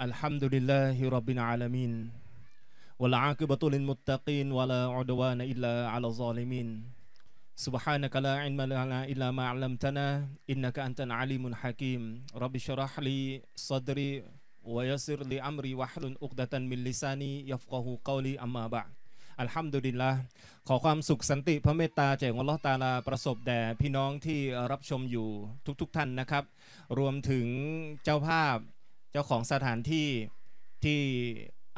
الحمد لله رب العالمين والعاقبة للمتقين ولا عدوان إلا على الظالمين سبحانك لا علم لنا إلا ما علمتنا إنك أنت العليم الحكيم رب اشرح لي صدري ويسر لي أمري واحلل عقدة من لساني يفقه قولي أما بعد อัลฮัมดุลิลละขอความสุขสันติ พระเมตตาแจ้กอัลลอฮ์ตาลาประสบแด่พี่น้องที่รับชมอยู่ ทุกๆทท่านนะครับ รวมถึงเจ้าภาพเจ้าของสถานที่ที่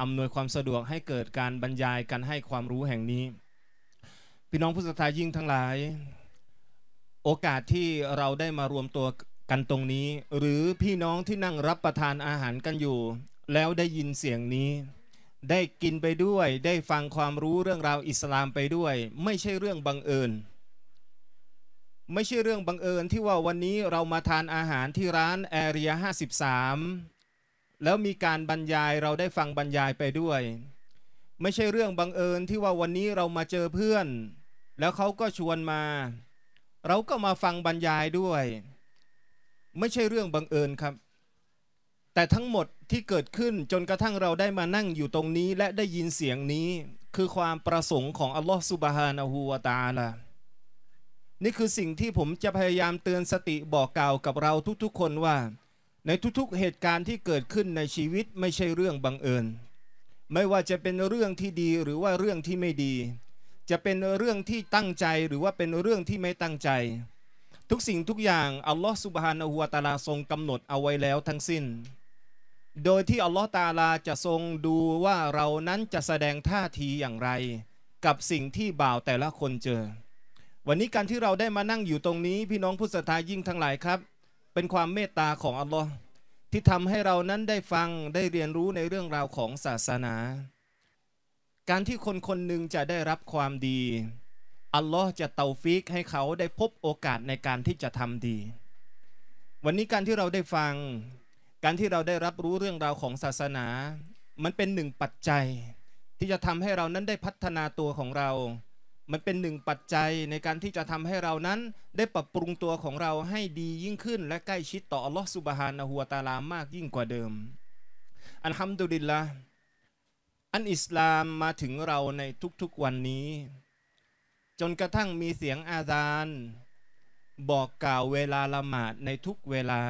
อำนวยความสะดวกให้เกิดการบรรยายการให้ความรู้แห่งนี้ พี่น้องผู้ศรัทธายิ่งทั้งหลาย โอกาสที่เราได้มารวมตัวกันตรงนี้ หรือพี่น้องที่นั่งรับประทานอาหารกันอยู่ แล้วได้ยินเสียงนี้ ได้กินไปด้วยได้ฟังความรู้เรื่องราวอิสลามไปด้วย ไม่ใช่เรื่องบังเอิญ ไม่ใช่เรื่องบังเอิญที่ว่าวันนี้เรามาทานอาหารที่ร้านแอเรีย53แล้วมีการบรรยายเราได้ฟังบรรยายไปด้วย ไม่ใช่เรื่องบังเอิญที่ว่าวันนี้เรามาเจอเพื่อน แล้วเขาก็ชวนมา เราก็มาฟังบรรยายด้วย ไม่ใช่เรื่องบังเอิญครับ แต่ทั้งหมดที่เกิดขึ้นจนกระทั่งเราได้มานั่งอยู่ตรงนี้และได้ยินเสียงนี้คือความประสงค์ของอัลลอฮฺสุบฮานะฮูวาตาละนี่คือสิ่งที่ผมจะพยายามเตือนสติบอกกล่าวกับเราทุกๆ คนว่าในทุกๆ เหตุการณ์ที่เกิดขึ้นในชีวิตไม่ใช่เรื่องบังเอิญไม่ว่าจะเป็นเรื่องที่ดีหรือว่าเรื่องที่ไม่ดี จะเป็นเรื่องที่ตั้งใจหรือว่าเป็นเรื่องที่ไม่ตั้งใจทุกสิ่งทุกอย่างอัลลอฮฺสุบฮานาหัวตาลาทรงกำหนดเอาไว้แล้วทั้งสิ้น โดยที่อัลลอฮฺตาลาจะทรงดูว่าเรานั้นจะแสดงท่าทีอย่างไร กับสิ่งที่บ่าวแต่ละคนเจอ วันนี้การที่เราได้มานั่งอยู่ตรงนี้พี่น้องผู้ศรัทธายิ่งทั้งหลายครับ เป็นความเมตตาของอัลลอฮ์ที่ทำให้เรานั้นได้ฟังได้เรียนรู้ในเรื่องราวของศาสนา การที่คนคนหนึ่งจะได้รับความดี อัลลอฮ์จะเตาฟิกให้เขาได้พบโอกาสในการที่จะทำดี วันนี้การที่เราได้ฟัง การที่เราได้รับรู้เรื่องราวของศาสนา มันเป็นหนึ่งปัจจัย ที่จะทำให้เรานั้นได้พัฒนาตัวของเรามันเป็นหนึ่งปัจจัยในการที่จะทำให้เรานั้นได้ปรับปรุงตัวของเราให้ดียิ่งขึ้น และใกล้ชิดต่ออัลลอฮฺสุบฮานะฮัวตาลามากยิ่งกว่าเดิม อันฮัมดุลิลละอันอิสลามมาถึงเราในทุกๆวันนี้ จนกระทั่งมีเสียงอาจารย์บอกกล่าวเวลาละหมาดในทุกเวลา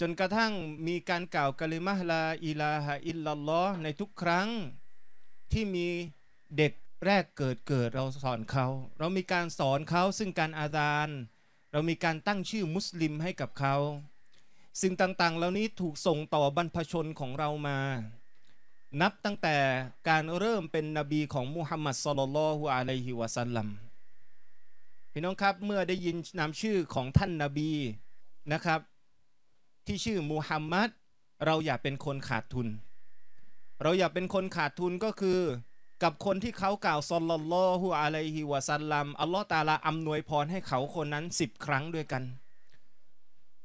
จนกระทั่งมีการกล่าวกะลิมะลาอิลาฮะอิลลัลลอฮ์ในทุกครั้งที่มีเด็กแรกเกิดเกิดเราสอนเขาเรามีการสอนเขาซึ่งการอาจารย์เรามีการตั้งชื่อมุสลิมให้กับเขาสิ่งต่างๆ เหล่านี้ถูกส่งต่อบรรพชนของเรามา นับตั้งแต่การเริ่มเป็นนบีของมุฮัมมัดสุลลัลฮุอะลัยฮิวะซัลลัมพี่น้องครับเมื่อได้ยินนามชื่อของท่านนาบีนะครับ ที่ชื่อมูฮัมมัดเราอย่าเป็นคนขาดทุน เราอย่าเป็นคนขาดทุนก็คือกับคนที่เขากล่าวซอลลัลลอฮุอะลัยฮิวะซัลลัม อัลลอฮ์ตาลาอำนวยพรให้เขาคนนั้นสิบครั้งด้วยกัน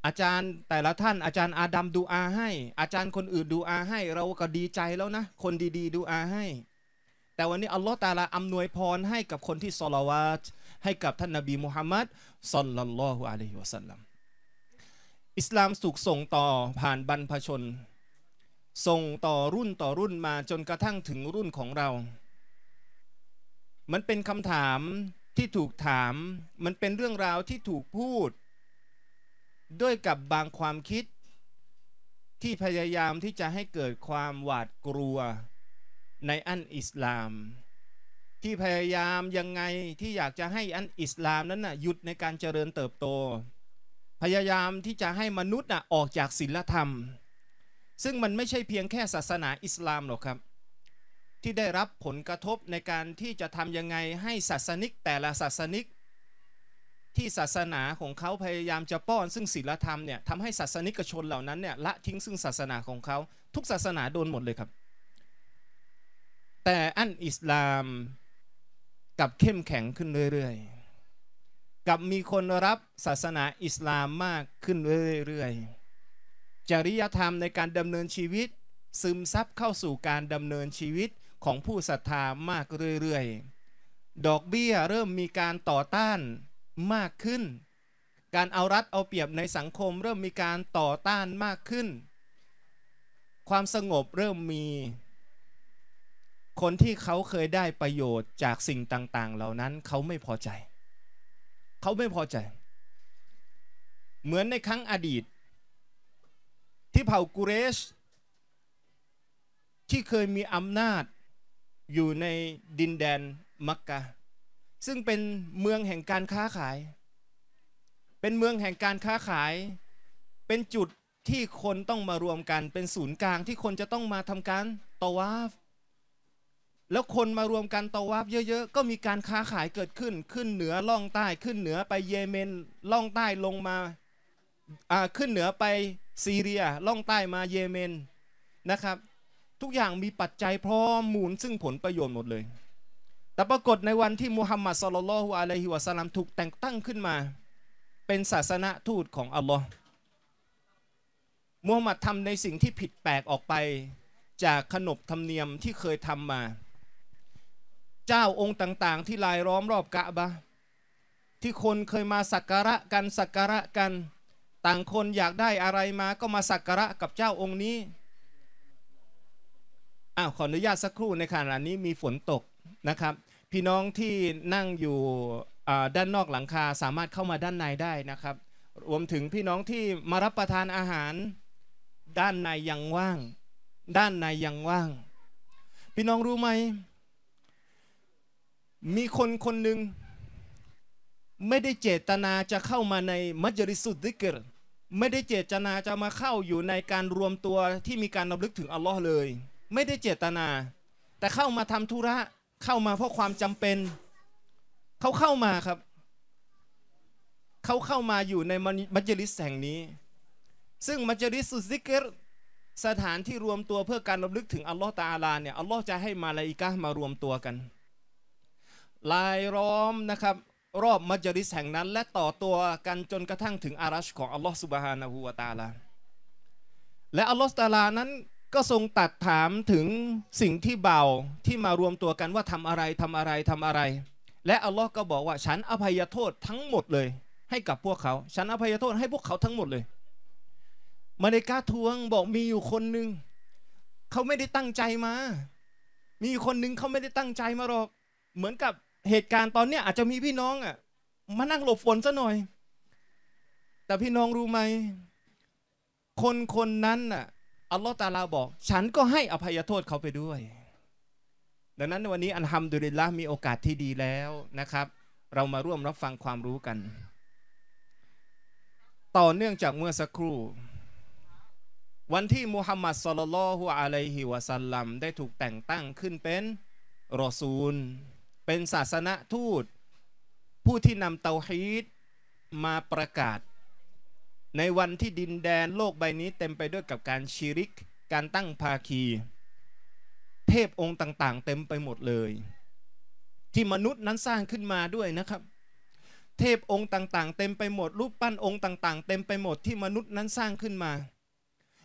อาจารย์แต่ละท่าน อาจารย์อาดัมดูอาให้ อาจารย์คนอื่นดูอาให้เราก็ดีใจแล้วนะ คนดี ๆดูอาให้แต่วันนี้อัลลอฮ์ตาลาอำนวยพรให้กับคนที่ซอลาวาตให้กับท่านนบีมุฮัมมัดซอลลัลลอฮุอะลัยฮิวะซัลลัม อิสลามสุกส่งต่อผ่านบรรพชน ส่งต่อรุ่นต่อรุ่นมาจนกระทั่งถึงรุ่นของเรามันเป็นคำถามที่ถูกถาม มันเป็นเรื่องราวที่ถูกพูด ด้วยกับบางความคิด ที่พยายามที่จะให้เกิดความหวาดกลัว ในอันอิสลาม ที่พยายามยังไงที่อยากจะให้อันอิสลามนั้นนะ่ะหยุดในการเจริญเติบโต พยายามที่จะให้มนุษย์น่ะออกจากศีลธรรม ซึ่งมันไม่ใช่เพียงแค่ศาสนาอิสลามหรอกครับที่ได้รับผลกระทบในการที่จะทำยังไงให้ศาสนิก แต่ละศาสนิก ที่ศาสนาของเขาพยายามจะป้อน ซึ่งศีลธรรมเนี่ยทำให้ศาสนิกชนเหล่านั้นเนี่ยละทิ้งซึ่งศาสนาของเขาทุกศาสนาโดนหมดเลยครับ แต่อันอิสลามกับเข้มแข็งขึ้นเรื่อยๆกับมีคนรับศาสนาอิสลามมากขึ้นเรื่อยๆ จริยธรรมในการดำเนินชีวิต ซึมซับเข้าสู่การดำเนินชีวิตของผู้ศรัทธามากเรื่อย ๆ ดอกเบี้ย เริ่มมีการต่อต้านมากขึ้น การเอารัดเอาเปรียบในสังคม เริ่มมีการต่อต้านมากขึ้น ความสงบเริ่มมี คนที่เขาเคยได้ประโยชน์จากสิ่งต่างๆ เหล่านั้นเขาไม่พอใจ เขาไม่พอใจ เหมือนในครั้งอดีตที่เผ่ากุเรช ที่เคยมีอำนาจอยู่ในดินแดนมักกะซึ่งเป็นเมืองแห่งการค้าขาย เป็นเมืองแห่งการค้าขายเป็นจุดที่คนต้องมารวมกันเป็นศูนย์กลางที่คนจะต้องมาทำการตวาฟ แล้วคนมารวมกันตวาฟ เยอะๆก็มีการค้าขายเกิดขึ้นขึ้นเหนือล่องใต้ขึ้นเหนือไปเยเมน ล่องใต้ลงมาขึ้นเหนือไปซีเรีย ล่องใต้มาเยเมนนะครับทุกอย่างมีปัจจัยพร้อมมูลซึ่งผลประโยชน์หมดเลย แต่ปรากฏในวันที่มุฮัมมัดสลลัลฮุอะลัยฮิวะสัลลัมถูกแต่งตั้งขึ้นมา เป็นศาสนทูตของ อัลลอฮ์มูฮัมหมัดทำในสิ่งที่ผิดแปลกออกไป จากขนบธรรมเนียมที่เคยทำมา เจ้าองค์ต่างๆ ที่ลายล้อมรอบกะบะ ที่คนเคยมาสักการะกันสักการะกันต่างคนอยากได้อะไรมา ก็มาสักการะกับเจ้าองค์นี้อ้าวขออนุญาตสักครู่ในขณะนี้มีฝนตกนะครับพี่น้องที่นั่งอยู่ด้านนอกหลังคาสามารถเข้ามาด้านในได้นะครับ รวมถึงพี่น้องที่มารับประทานอาหารด้านในยังว่าง ด้านในยังว่าง พี่น้องรู้ไหม มีคนคนหนึ่งไม่ได้เจตนาจะเข้ามาในมัจริสุดดิกรไม่ได้เจตนาจะมาเข้าอยู่ในการรวมตัวที่มีการนับลึกถึงอัลลอฮ์เลยไม่ได้เจตนา แต่เข้ามาทำธุระเข้ามาเพราะความจำเป็นเขาเข้ามาครับเขาเข้ามาอยู่ในมัจลิสแห่งนี้ ซึ่งมัจลิสุซิกเกรสถานที่รวมตัวเพื่อการรำลึกถึงอัลลอฮ์ตาลาเนี่ยอัลลอฮ์จะให้มาลาอิกะมารวมตัวกันลายล้อมนะครับ รอบมัจลิสแห่งนั้นและต่อตัวกันจนกระทั่งถึงอารัชของอัลลอฮ์สุบฮานาหูวาตาลาและอัลลอฮ์ตาลานั้นก็ทรงตัดถามถึงสิ่งที่เบา ที่มารวมตัวกันว่าทำอะไรทำอะไรทำอะไร และอัลลอฮ์ก็บอกว่าฉันอภัยโทษทั้งหมดเลย ให้กับพวกเขาฉันอภัยโทษให้พวกเขาทั้งหมดเลยมาเลกาทวงบอกมีอยู่คนหนึ่งเขาไม่ได้ตั้งใจมา มีอยู่คนหนึ่งเขาไม่ได้ตั้งใจมาหรอก เหมือนกับเหตุการณ์ตอนเนี้ยอาจจะมีพี่น้อง อ่ะ มานั่งหลบฝนซะหน่อย แต่พี่น้องรู้ไหม คนคนนั้นน่ะอัลลอฮ์ตาลาบอกฉันก็ให้อภัยโทษเขาไปด้วย ดังนั้นวันนี้อันฮัมดุลิลละมีโอกาสที่ดีแล้วนะครับ เรามาร่วมรับฟังความรู้กัน ต่อเนื่องจากเมื่อสักครู่ วันที่มุฮัมมัดสลลัลฮุอะลัยฮิวะสัลลัมได้ถูกแต่งตั้งขึ้นเป็น รอซูล เป็นศาสนทูต ผู้ที่นำเตาฮีดมาประกาศในวันที่ดินแดนโลกใบนี้เต็มไปด้วยกับการชีริก การตั้งภาคี เทพองค์ต่างๆ เต็มไปหมดเลย ที่มนุษย์นั้นสร้างขึ้นมาด้วยนะครับ เทพองค์ต่างๆเต็มไปหมดรูปปั้นองค์ต่าง ๆ เต็มไปหมดที่มนุษย์นั้นสร้างขึ้นมา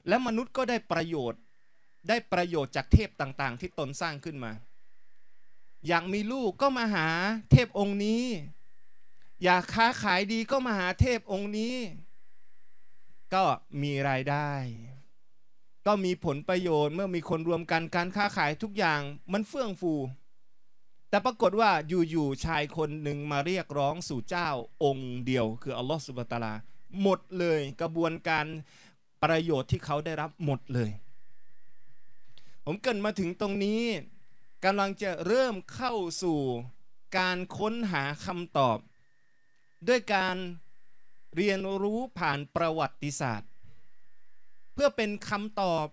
และมนุษย์ก็ได้ประโยชน์ได้ประโยชน์จากเทพต่างๆ ที่ตนสร้างขึ้นมา อยากมีลูกก็มาหาเทพองค์นี้ อยากค้าขายดีก็มาหาเทพองค์นี้ก็มีรายได้ ก็มีผลประโยชน์เมื่อมีคนรวมกันการค้าขายทุกอย่างมันเฟื่องฟู แต่ปรากฏว่าอยู่ ๆ ชายคนหนึ่งมาเรียกร้องสู่เจ้าองค์เดียว คืออัลลอฮฺสุบตาลา หมดเลยกระบวนการประโยชน์ที่เขาได้รับหมดเลย ผมเกินมาถึงตรงนี้กำลังจะเริ่มเข้าสู่การค้นหาคำตอบ ด้วยการเรียนรู้ผ่านประวัติศาสตร์ เพื่อเป็นคำตอบ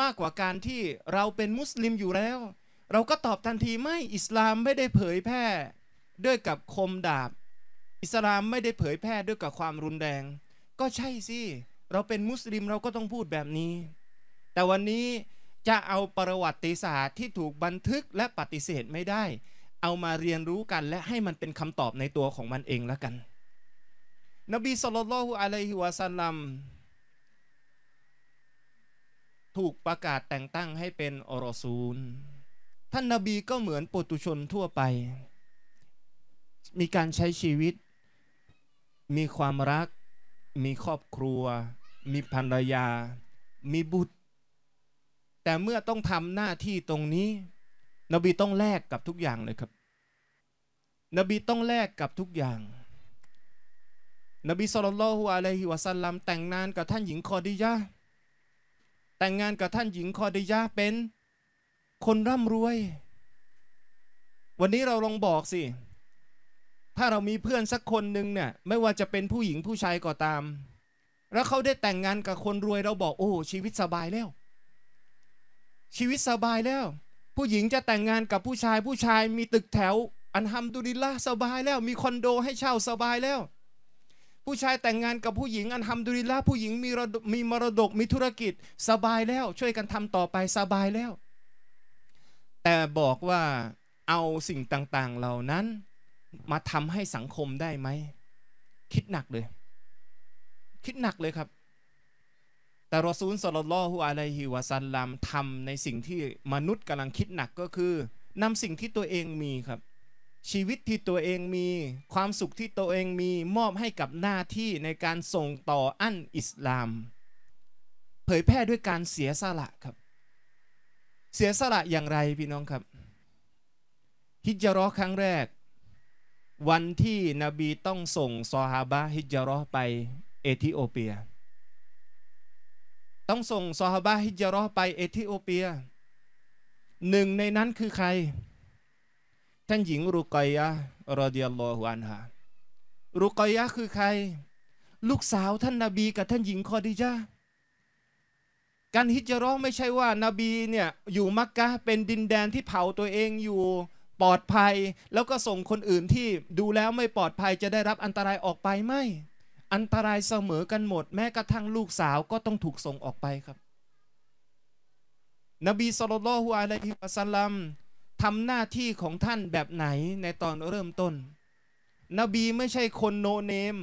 มากกว่าการที่เราเป็นมุสลิมอยู่แล้ว เราก็ตอบทันทีไม่อิสลามไม่ได้เผยแพร่ด้วยกับคมดาบ อิสลามไม่ได้เผยแพร่ด้วยกับความรุนแรง ก็ใช่สิเราเป็นมุสลิมเราก็ต้องพูดแบบนี้ แต่วันนี้จะเอาประวัติศาสตร์ที่ถูกบันทึกและปฏิเสธไม่ได้ เอามาเรียนรู้กันและให้มันเป็นคำตอบในตัวของมันเองแล้วกันนบีสุลต่านอะลัยฮิวะสัลลัมถูกประกาศแต่งตั้งให้เป็นอรซูล ท่านนาบีก็เหมือนปุถุชนทั่วไป มีการใช้ชีวิต มีความรัก มีครอบครัว มีภรรยา มีบุตร แต่เมื่อต้องทำหน้าที่ตรงนี้ นบีต้องแลกกับทุกอย่างเลยครับ นบีต้องแลกกับทุกอย่างนบีสุลต่านฮุอะลัยฮิวะสัลลัมแต่งงานกับท่านหญิงคอดิยาแต่งงานกับท่านหญิงคอดิยาเป็นคนร่ำรวย วันนี้เราลองบอกสิถ้าเรามีเพื่อนสักคนหนึ่งเนี่ย ไม่ว่าจะเป็นผู้หญิงผู้ชายก็ตาม แล้วเขาได้แต่งงานกับคนรวยเราบอก โอ้ชีวิตสบายแล้ว ชีวิตสบายแล้ว ผู้หญิงจะแต่งงานกับผู้ชาย ผู้ชายมีตึกแถว อันฮัมดุลิลละสบายแล้วมีคอนโดให้เช่าสบายแล้วผู้ชายแต่งงานกับผู้หญิง อันทำดุริลาผู้หญิงมีมีมรดกมีธุรกิจสบายแล้วช่วยกันทำต่อไปสบายแล้ว แต่บอกว่าเอาสิ่งต่างๆเหล่านั้นมาทำให้สังคมได้ไหมคิดหนักเลย คิดหนักเลยครับ แต่รอซูลสลลลฮุอะลัยฮิวะซัลลัมทำในสิ่งที่มนุษย์กำลังคิดหนักก็คือนำสิ่งที่ตัวเองมีครับชีวิตที่ตัวเองมีความสุขที่ตัวเองมีมอบให้กับหน้าที่ในการส่งต่ออันอิสลาม เผยแพร่ด้วยการเสียสละครับ เสียสละอย่างไรพี่น้องครับฮิจรอครั้งแรก วันที่นบีต้องส่งซอฮาบะฮิจรอไปเอธิโอเปีย ต้องส่งซอฮาบะฮิจรอไปเอธิโอเปียหนึ่งในนั้นคือใครท่านหญิงรุกอยะรอดิยัลลอฮุอันฮะรุกอยะคือใคร ลูกสาวท่านนาบีกับท่านหญิงคอดิจาการฮิจร้องไม่ใช่ว่านาบีเนี่ยอยู่มักกะเป็นดินแดนที่เผาตัวเองอยู่ ปลอดภัย แล้วก็ส่งคนอื่นที่ดูแล้วไม่ปลอดภัยจะได้รับอันตรายออกไปไม่ อันตรายเสมอกันหมดแม้กระทั่งลูกสาวก็ต้องถูกส่งออกไปครับ นบีสุลต่านละฮิวะสัลลัมทำหน้าที่ของท่านแบบไหนในตอนเริ่มต้น นบีไม่ใช่คนโนเนม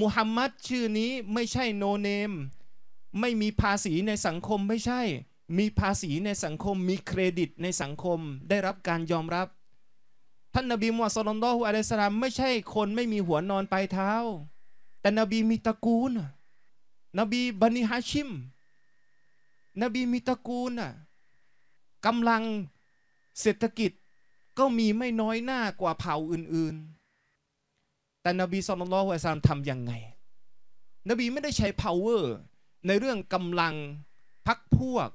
มุฮัมมัดชื่อนี้ไม่ใช่โนเนม ไม่มีภาษีในสังคมไม่ใช่ มีภาษีในสังคมมีเครดิตในสังคมได้รับการยอมรับ ท่านนบีมูฮัมมัดสุล่านฮุอะลัยสลามไม่ใช่คนไม่มีหัวนอนปลายเท้า แต่นบีมีตระกูล นบีบันิฮาชิม นบีมีตระกูลกำลังเศรษฐกิจก็มีไม่น้อยหน้ากว่าเผ่าอื่นๆ แต่นบีสุลต่านละฮสซามทำยังไง นบีไม่ได้ใช้ power ในเรื่องกำลังพักพวก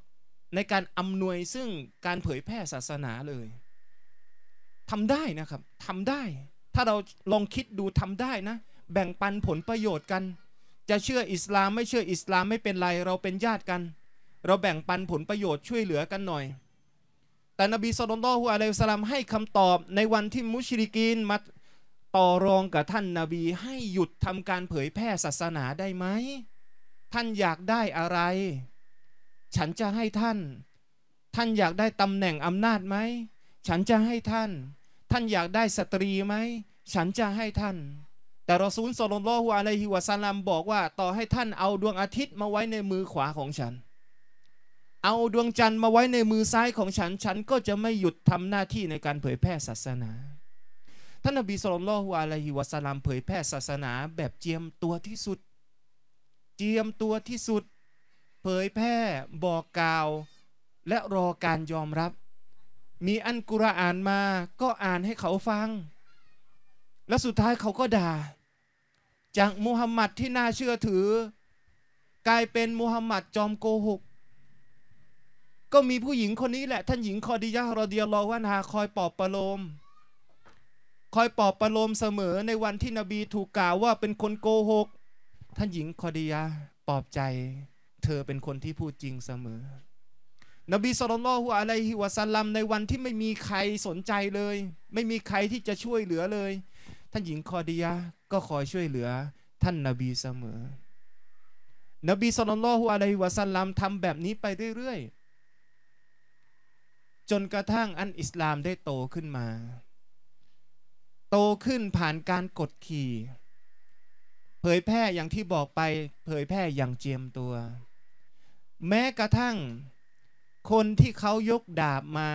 ในการอำนวยซึ่งการเผยแพร่ศาสนาเลยทำได้นะครับทำได้ ถ้าเราลองคิดดูทำได้นะ แบ่งปันผลประโยชน์กัน จะเชื่ออิสลาม ไม่เชื่ออิสลามไม่เป็นไรเราเป็นญาติกัน เราแบ่งปันผลประโยชน์ช่วยเหลือกันหน่อยแต่นบีสุลต่านฮุอะลัยฮิสลามให้คำตอบในวันที่มุชริกีนมาต่อรองกับท่านนาบีให้หยุดทำการเผยแพร่ศาสนาได้ไหมท่านอยากได้อะไร ฉันจะให้ท่าน ท่านอยากได้ตำแหน่งอำนาจไหมฉันจะให้ท่าน ท่านอยากได้สตรีไหมฉันจะให้ท่าน แต่รอซูลสลลลอฮุอะลัยฮิวะซัลลัมบอกว่าต่อให้ท่านเอาดวงอาทิตย์มาไว้ในมือขวาของฉันเอาดวงจันทร์มาไว้ในมือซ้ายของฉัน ฉันก็จะไม่หยุดทำหน้าที่ในการเผยแพร่ศาสนา ท่านอบีสุลต่ละฮอะลยฮิวะสลามเผยแพร่ศาสนา แบบเจียมตัวที่สุด เจียมตัวที่สุด เผยแพร่บอกกล่าว และรอการยอมรับ มีอันกุรอานมาก็อ่านให้เขาฟัง และสุดท้ายเขาก็ด่า จากมุฮัมมัดที่น่าเชื่อถือ กลายเป็นมุฮัมมัดจอมโกหกก็มีผู้หญิงคนนี้แหละ ท่านหญิงคอดิยะรอเดียลอวานาคอยปอบประโลมคอยปอบประโลมเสมอในวันที่นบีถูกกล่าวว่าเป็นคนโกหก ท่านหญิงคอดิยะปอบใจ เธอเป็นคนที่พูดจริงเสมอ นบีสุลต่านอะลัยฮิวะสัลลัมในวันที่ไม่มีใครสนใจเลย ไม่มีใครที่จะช่วยเหลือเลย ท่านหญิงคอดิยะก็คอยช่วยเหลือ ท่านนบีเสมอ นบีสุลต่านอะลัยฮิวะสัลลัมทำแบบนี้ไปเรื่อยๆจนกระทั่งอันอิสลามได้โตขึ้นมา โตขึ้นผ่านการกดขี่ เผยแพร่อย่างที่บอกไปเผยแพร่อย่างเจียมตัว แม้กระทั่ง คนที่เขายกดาบมา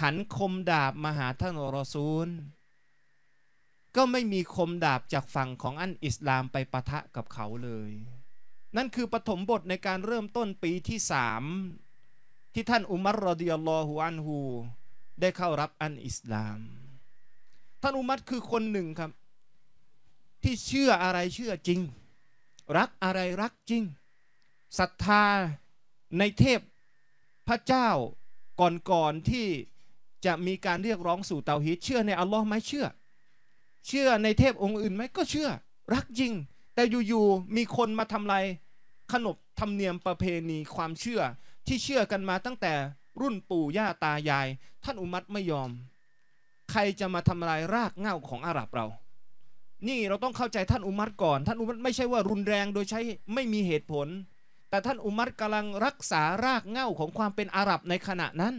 หันคมดาบมาหาท่านอรซูล ก็ไม่มีคมดาบจากฝั่งของอันอิสลามไปปะทะกับเขาเลย นั่นคือปฐมบทในการเริ่มต้นปีที่สามที่ท่านอุมัรรดิยัลลอฮุอันฮูได้เข้ารับอันอิสลาม ท่านอุมัรคือคนหนึ่งครับ ที่เชื่ออะไรเชื่อจริง รักอะไรรักจริงศรัทธาในเทพพระเจ้าก่อนๆที่จะมีการเรียกร้องสู่เตาฮีตเชื่อในอัลลอฮ์ไหมเชื่อ เชื่อในเทพองค์อื่นไหมก็เชื่อ รักจริง แต่อยู่ๆมีคนมาทำลายขนบธรรมเนียมประเพณีความเชื่อที่เชื่อกันมาตั้งแต่รุ่นปู่ย่าตายาย ท่านอุมัตไม่ยอม ใครจะมาทำลายรากเหง้าของอาหรับเรา นี่เราต้องเข้าใจท่านอุมัตก่อน ท่านอุมัตไม่ใช่ว่ารุนแรง โดยใช้ไม่มีเหตุผล แต่ท่านอุมัตกำลังรักษารากเหง้าของความเป็นอาหรับในขณะนั้น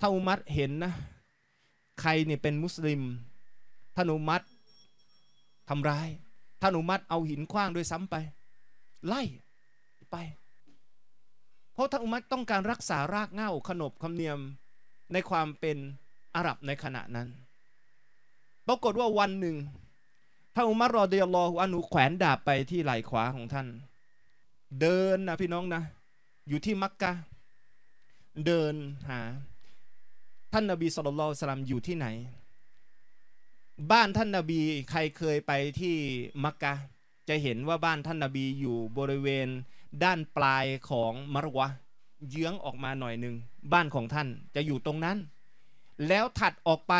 ท่านอุมัตเห็นนะ ใครเนี่ยเป็นมุสลิมท่านอุมัตทำร้าย ท่านอุมัตเอาหินคว้างด้วยซ้ำไป ไล่ไปเพราะท่านอุมัตต้องการรักษารากเหง้าขนบคำเนียมในความเป็นอาหรับในขณะนั้น ปรากฏว่าวันหนึ่งท่านอุมัตรอเดียรอฮุอานุแขวนดาบไปที่ไหล่ขวาของท่าน เดินนะพี่น้องนะ อยู่ที่มักกะเดินหาท่านนาบีสุลต่านสลัมอยู่ที่ไหน บ้านท่านนาบีใครเคยไปที่มักกะจะเห็นว่าบ้านท่านนาบีอยู่บริเวณด้านปลายของมรวะเยื้องออกมาหน่อยหนึ่ง บ้านของท่านจะอยู่ตรงนั้น แล้วถัดออกไป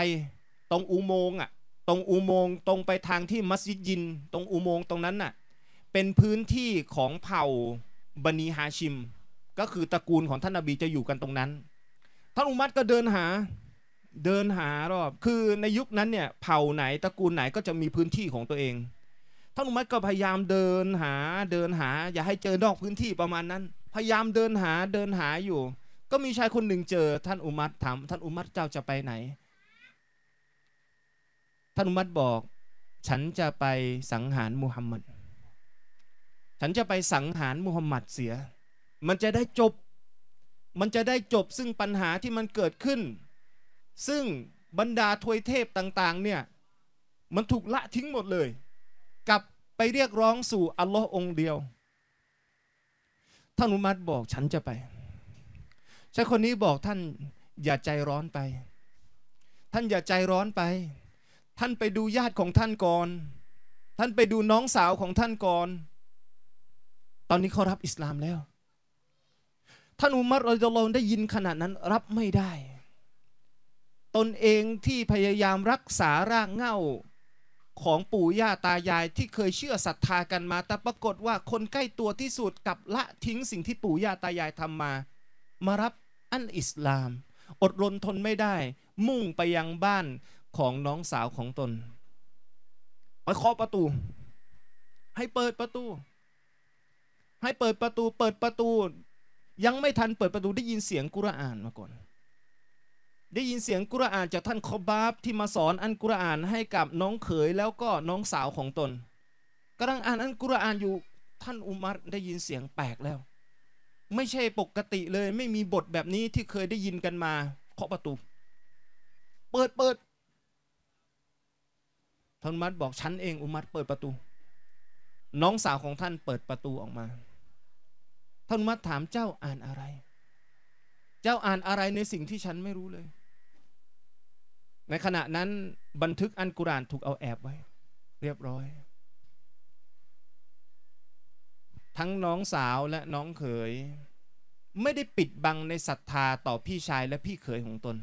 ตรงอุโมงค์อ่ะตรงอุโมงค์ตรงไปทางที่มัสยิดยิน ตรงอุโมงค์ตรงนั้นน่ะเป็นพื้นที่ของเผ่าบันีฮาชิม ก็คือตระกูลของท่านนบีจะอยู่กันตรงนั้นท่านอุมัตก็เดินหาเดินหารอบคือในยุคนั้นเนี่ยเผ่าไหนตระกูลไหนก็จะมีพื้นที่ของตัวเองท่านอุมัดก็พยายามเดินหาเดินหา อย่าให้เจอนอกพื้นที่ประมาณนั้นพยายามเดินหาเดินหาอยู่ ก็มีชายคนหนึ่งเจอท่านอุมัดถามท่านอุมัดเจ้าจะไปไหน ท่านอุมัดบอก ฉันจะไปสังหารมูฮัมหมัดฉันจะไปสังหารมูฮัมหมัดเสีย มันจะได้จบมันจะได้จบซึ่งปัญหาที่มันเกิดขึ้น ซึ่งบรรดาทวยเทพต่างๆเนี่ยมันถูกละทิ้งหมดเลยกลับไปเรียกร้องสู่อัลลอฮ์องเดียว ท่านอุมัดบอกฉันจะไปชายคนนี้บอกท่านอย่าใจร้อนไป ท่านอย่าใจร้อนไป ท่านไปดูญาติของท่านก่อน ท่านไปดูน้องสาวของท่านก่อน ตอนนี้เขารับอิสลามแล้ว ท่านอุมัดรอจลองได้ยินขนาดนั้นรับไม่ได้ ตนเองที่พยายามรักษารากเง่าของปู่ย่าตายายที่เคยเชื่อศรัทธากันมา แต่ปรากฏว่าคนใกล้ตัวที่สุดกับละทิ้งสิ่งที่ปู่ย่าตายายทำมา มารับอันอิสลาม อดรนทนไม่ได้ มุ่งไปยังบ้านของน้องสาวของตนไปเคาะประตู ให้เปิดประตู ให้เปิดประตูเปิดประตู ยังไม่ทันเปิดประตูได้ยินเสียงกุรอานมาก่อนได้ยินเสียงกุรอานจากท่านคอบาบที่มาสอนอันกุรอานให้กับน้องเขยแล้วก็น้องสาวของตนกำลังอ่านอันกุรอานอยู่ท่านอุมัรได้ยินเสียงแปลกแล้ว ไม่ใช่ปกติเลย ไม่มีบทแบบนี้ที่เคยได้ยินกันมาเคาะประตู เปิดเปิดท่านมัดบอกฉันเองอุมัรเปิดประตู น้องสาวของท่านเปิดประตูออกมาท่านมัดถามเจ้าอ่านอะไร เจ้าอ่านอะไรในสิ่งที่ฉันไม่รู้เลยในขณะนั้นบันทึกอันกุรานถูกเอาแอบไว้ เรียบร้อย ทั้งน้องสาวและน้องเขย ไม่ได้ปิดบังในศรัทธาต่อพี่ชายและพี่เขยของตน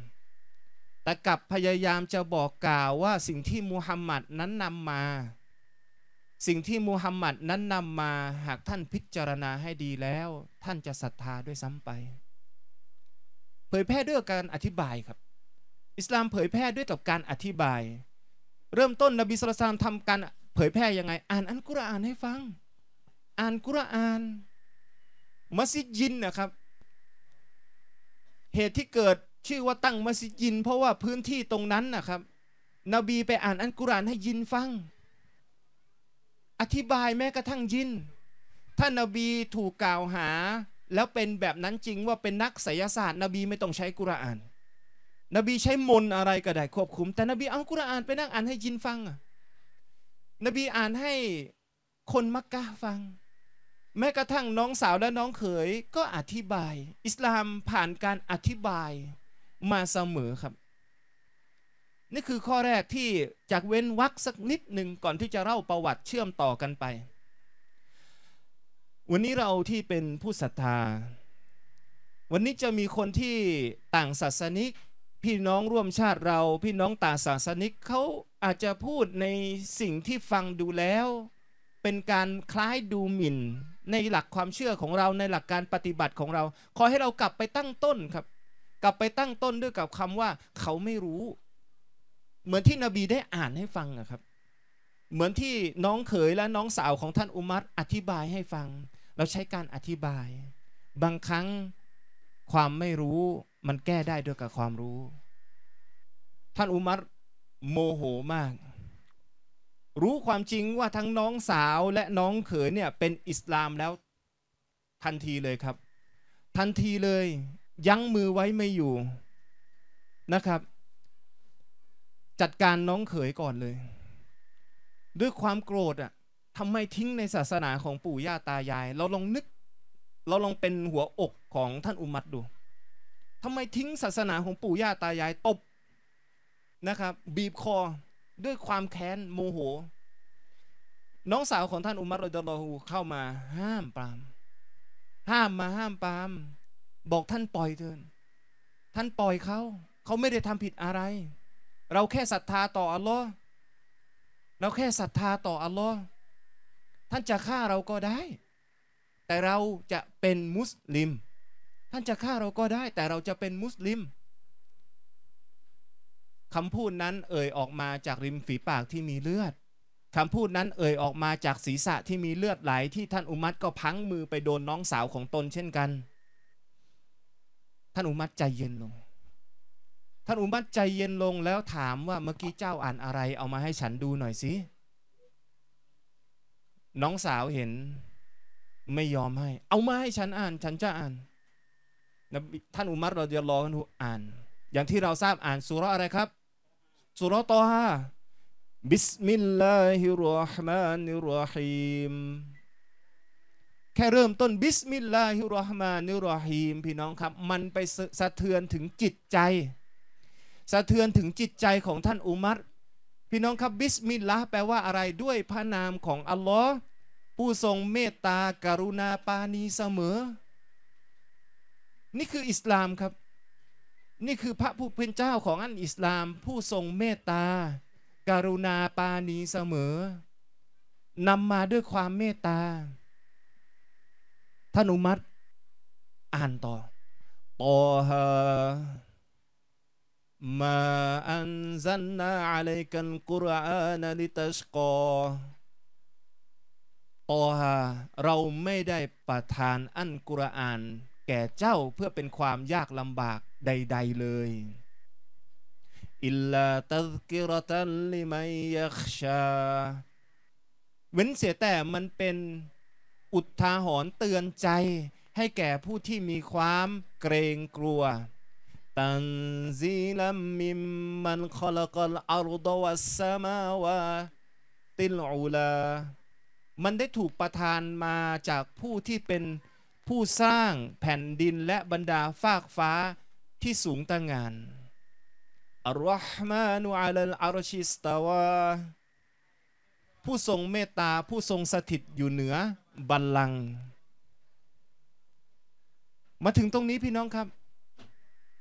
แต่กลับพยายามจะบอกกล่าวว่าสิ่งที่มูฮัมหมัดนั้นนำมา สิ่งที่มูฮัมหมัดนั้นนำมาหากท่านพิจารณาให้ดีแล้ว ท่านจะศรัทธาด้วยซ้ำไป เผยแพร่ด้วยการอธิบายครับอิสลามเผยแพร่ด้วยกับการอธิบาย เริ่มต้นนบีสุลต่านทำการเผยแพร่ยังไงอ่านอันกุรอานให้ฟัง อ่านกุรอานมัสยิดยินนะครับ เหตุที่เกิดชื่อว่าตั้งมัสยิดยิน เพราะว่าพื้นที่ตรงนั้นนะครับนบีไปอ่านอันกุรอานให้ยินฟังอธิบายแม้กระทั่งยินถ้านบีถูกกล่าวหา แล้วเป็นแบบนั้นจริง ว่าเป็นนักไสยศาสตร์นบีไม่ต้องใช้กุรอานนบีใช้มนอะไรก็ได้ควบคุม แต่นบีเอากุรอานไปนั่งอ่านให้ยินฟังนบีอ่านให้คนมักกะฟัง แม้กระทั่งน้องสาวและน้องเขย ก็อธิบาย อิสลามผ่านการอธิบายมาเสมอครับ นี่คือข้อแรกที่จากเว้นวักสักนิดหนึ่งก่อนที่จะเล่าประวัติเชื่อมต่อกันไป วันนี้เราที่เป็นผู้ศรัทธา วันนี้จะมีคนที่ต่างศาสนิกพี่น้องร่วมชาติเราพี่น้องต่างศาสนิก เขาอาจจะพูดในสิ่งที่ฟังดูแล้ว เป็นการคล้ายดูหมิ่นในหลักความเชื่อของเรา ในหลักการปฏิบัติของเรา ขอให้เรากลับไปตั้งต้นครับ กลับไปตั้งต้นด้วยกับคำว่าเขาไม่รู้ เหมือนที่นบีได้อ่านให้ฟังนะครับ เหมือนที่น้องเขยและน้องสาวของท่านอุมัรอธิบายให้ฟัง เราใช้การอธิบาย บางครั้งความไม่รู้มันแก้ได้ด้วยกับความรู้ ท่านอุมัรโมโหมาก รู้ความจริงว่าทั้งน้องสาวและน้องเขยเนี่ยเป็นอิสลามแล้วทันทีเลยครับ ทันทีเลยยั้งมือไว้ไม่อยู่นะครับ จัดการน้องเขยก่อนเลย ด้วยความโกรธอะทำไมทิ้งในศาสนาของปู่ย่าตายาย เราลองนึกเราลองเป็นหัวอกของท่านอุมัดดูทำไมทิ้งศาสนาของปู่ย่าตายายตบนะครับ บีบคอด้วยความแค้นโมโห น้องสาวของท่านอุมัรรอดลอฮูเข้ามา ห้ามปาม ห้ามมาห้ามปาม บอกท่านปล่อยเถินท่านปล่อยเขาเขาไม่ได้ทำผิดอะไร เราแค่ศรัทธาต่ออัลลอฮ์เราแค่ศรัทธาต่ออัลลอฮ์ท่านจะฆ่าเราก็ได้ แต่เราจะเป็นมุสลิมท่านจะฆ่าเราก็ได้แต่เราจะเป็นมุสลิม คำพูดนั้นเอ่ยออกมาจากริมฝีปากที่มีเลือด คำพูดนั้นเอ่ยออกมาจากศีรษะที่มีเลือดไหลที่ท่านอุมัตก็พังมือไปโดนน้องสาวของตนเช่นกัน ท่านอุมัตใจเย็นลง ท่านอุมัตใจเย็นลงแล้วถามว่าเมื่อกี้เจ้าอ่านอะไรเอามาให้ฉันดูหน่อยสิ น้องสาวเห็นไม่ยอมให้เอามาให้ฉันอ่านฉันจะอ่านนบท่านอุมัรเราเดียรอกันอ่าน อย่างที่เราทราบอ่านสุรอะไรครับ สุรตอฮาบิสมิลลาฮิรราะห์มานิรราะฮีมแค่เริ่มต้นบิสมิลลาฮิรราะห์มานิรราะฮีมพี่น้องครับมันไปสะเทือนถึงจิตใจสะเทือนถึงจิตใจของท่านอุมัร พี่น้องครับ บิสมิลลาแปลว่าอะไรด้วยพระนามของอัลลอฮ์ผู้ทรงเมตตากรุณาปานีเสมอนี่คืออิสลามครับ นี่คือพระผู้เป็นเจ้าของอันอิสลาม ผู้ทรงเมตตาการุณาปาณีเสมอนำมาด้วยความเมตตาท่านอุมัตอ่านต่อตอฮามาอันซันนาอะลัยกันกุรอานลิตัชกอตอฮาเราไม่ได้ประทานอันกุรอานแก่เจ้าเพื่อเป็นความยากลำบากใด ๆเลย อิลลาตักิรตันลิมัยยักชา เว้นเสียแต่มันเป็นอุทาหรณ์เตือนใจ ให้แก่ผู้ที่มีความเกรงกลัว ตันซีลัมมิมมันขลกัลอารดวัสมาวา ติลอูลามันได้ถูกประทานมาจากผู้ที่เป็นผู้สร้างแผ่นดินและบรรดาฟากฟ้าที่สูงตั้งงานอัลลอฮ์มานุอัลลออัลชิสตาวะผู้ทรงเมตตาผู้ทรงสถิตอยู่เหนือบัลลังก์มาถึงตรงนี้พี่น้องครับ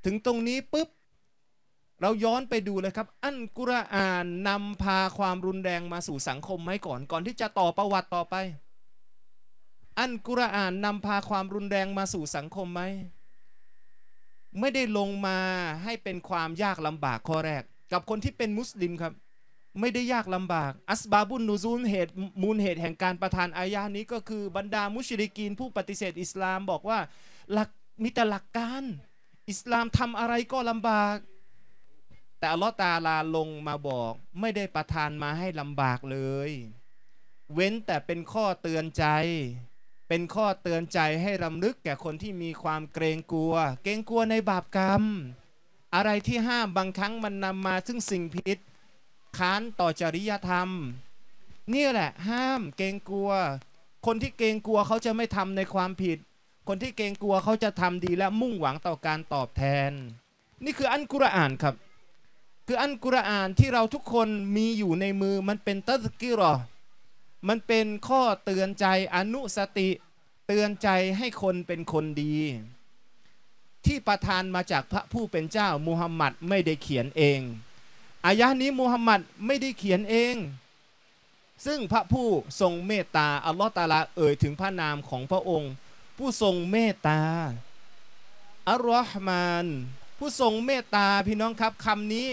ถึงตรงนี้ปุ๊บ เราย้อนไปดูเลยครับ อันกุรอานนำพาความรุนแรงมาสู่สังคมไหมก่อนก่อนที่จะต่อประวัติต่อไปอันกุรอานนำพาความรุนแรงมาสู่สังคมไหม ไม่ได้ลงมาให้เป็นความยากลำบากข้อแรก กับคนที่เป็นมุสลิมครับ ไม่ได้ยากลำบาก อัสบาบุนนูซูลเหตุมูลเหตุแห่งการประทานอายานี้ ก็คือบรรดามุชริกีนผู้ปฏิเสธอิสลามบอกว่า หลักมีแต่หลักการ อิสลามทำอะไรก็ลำบาก แต่อัลลอฮตาลาลงมาบอก ไม่ได้ประทานมาให้ลำบากเลย เว้นแต่เป็นข้อเตือนใจเป็นข้อเตือนใจให้รำลึกแก่คนที่มีความเกรงกลัว เกรงกลัวในบาปกรรม อะไรที่ห้ามบางครั้งมันนำมาซึ่งสิ่งผิดค้านต่อจริยธรรมนี่แหละ ห้าม เกรงกลัว คนที่เกรงกลัวเขาจะไม่ทำในความผิด คนที่เกรงกลัวเขาจะทำดีและมุ่งหวังต่อการตอบแทน นี่คืออันกุรอานครับ คืออันกุรอานที่เราทุกคนมีอยู่ในมือมันเป็นตัสกิรอมันเป็นข้อเตือนใจอนุสติเตือนใจให้คนเป็นคนดี ที่ประทานมาจากพระผู้เป็นเจ้ามูฮัมหมัดไม่ได้เขียนเองอายะนี้มูฮัมหมัดไม่ได้เขียนเอง ซึ่งพระผู้ทรงเมตตาอัลลอฮฺตาลาเอ่ยถึงพระนามของพระองค์ ผู้ทรงเมตตาอัลลอฮ์มาน ผู้ทรงเมตตาพี่น้องครับคำนี้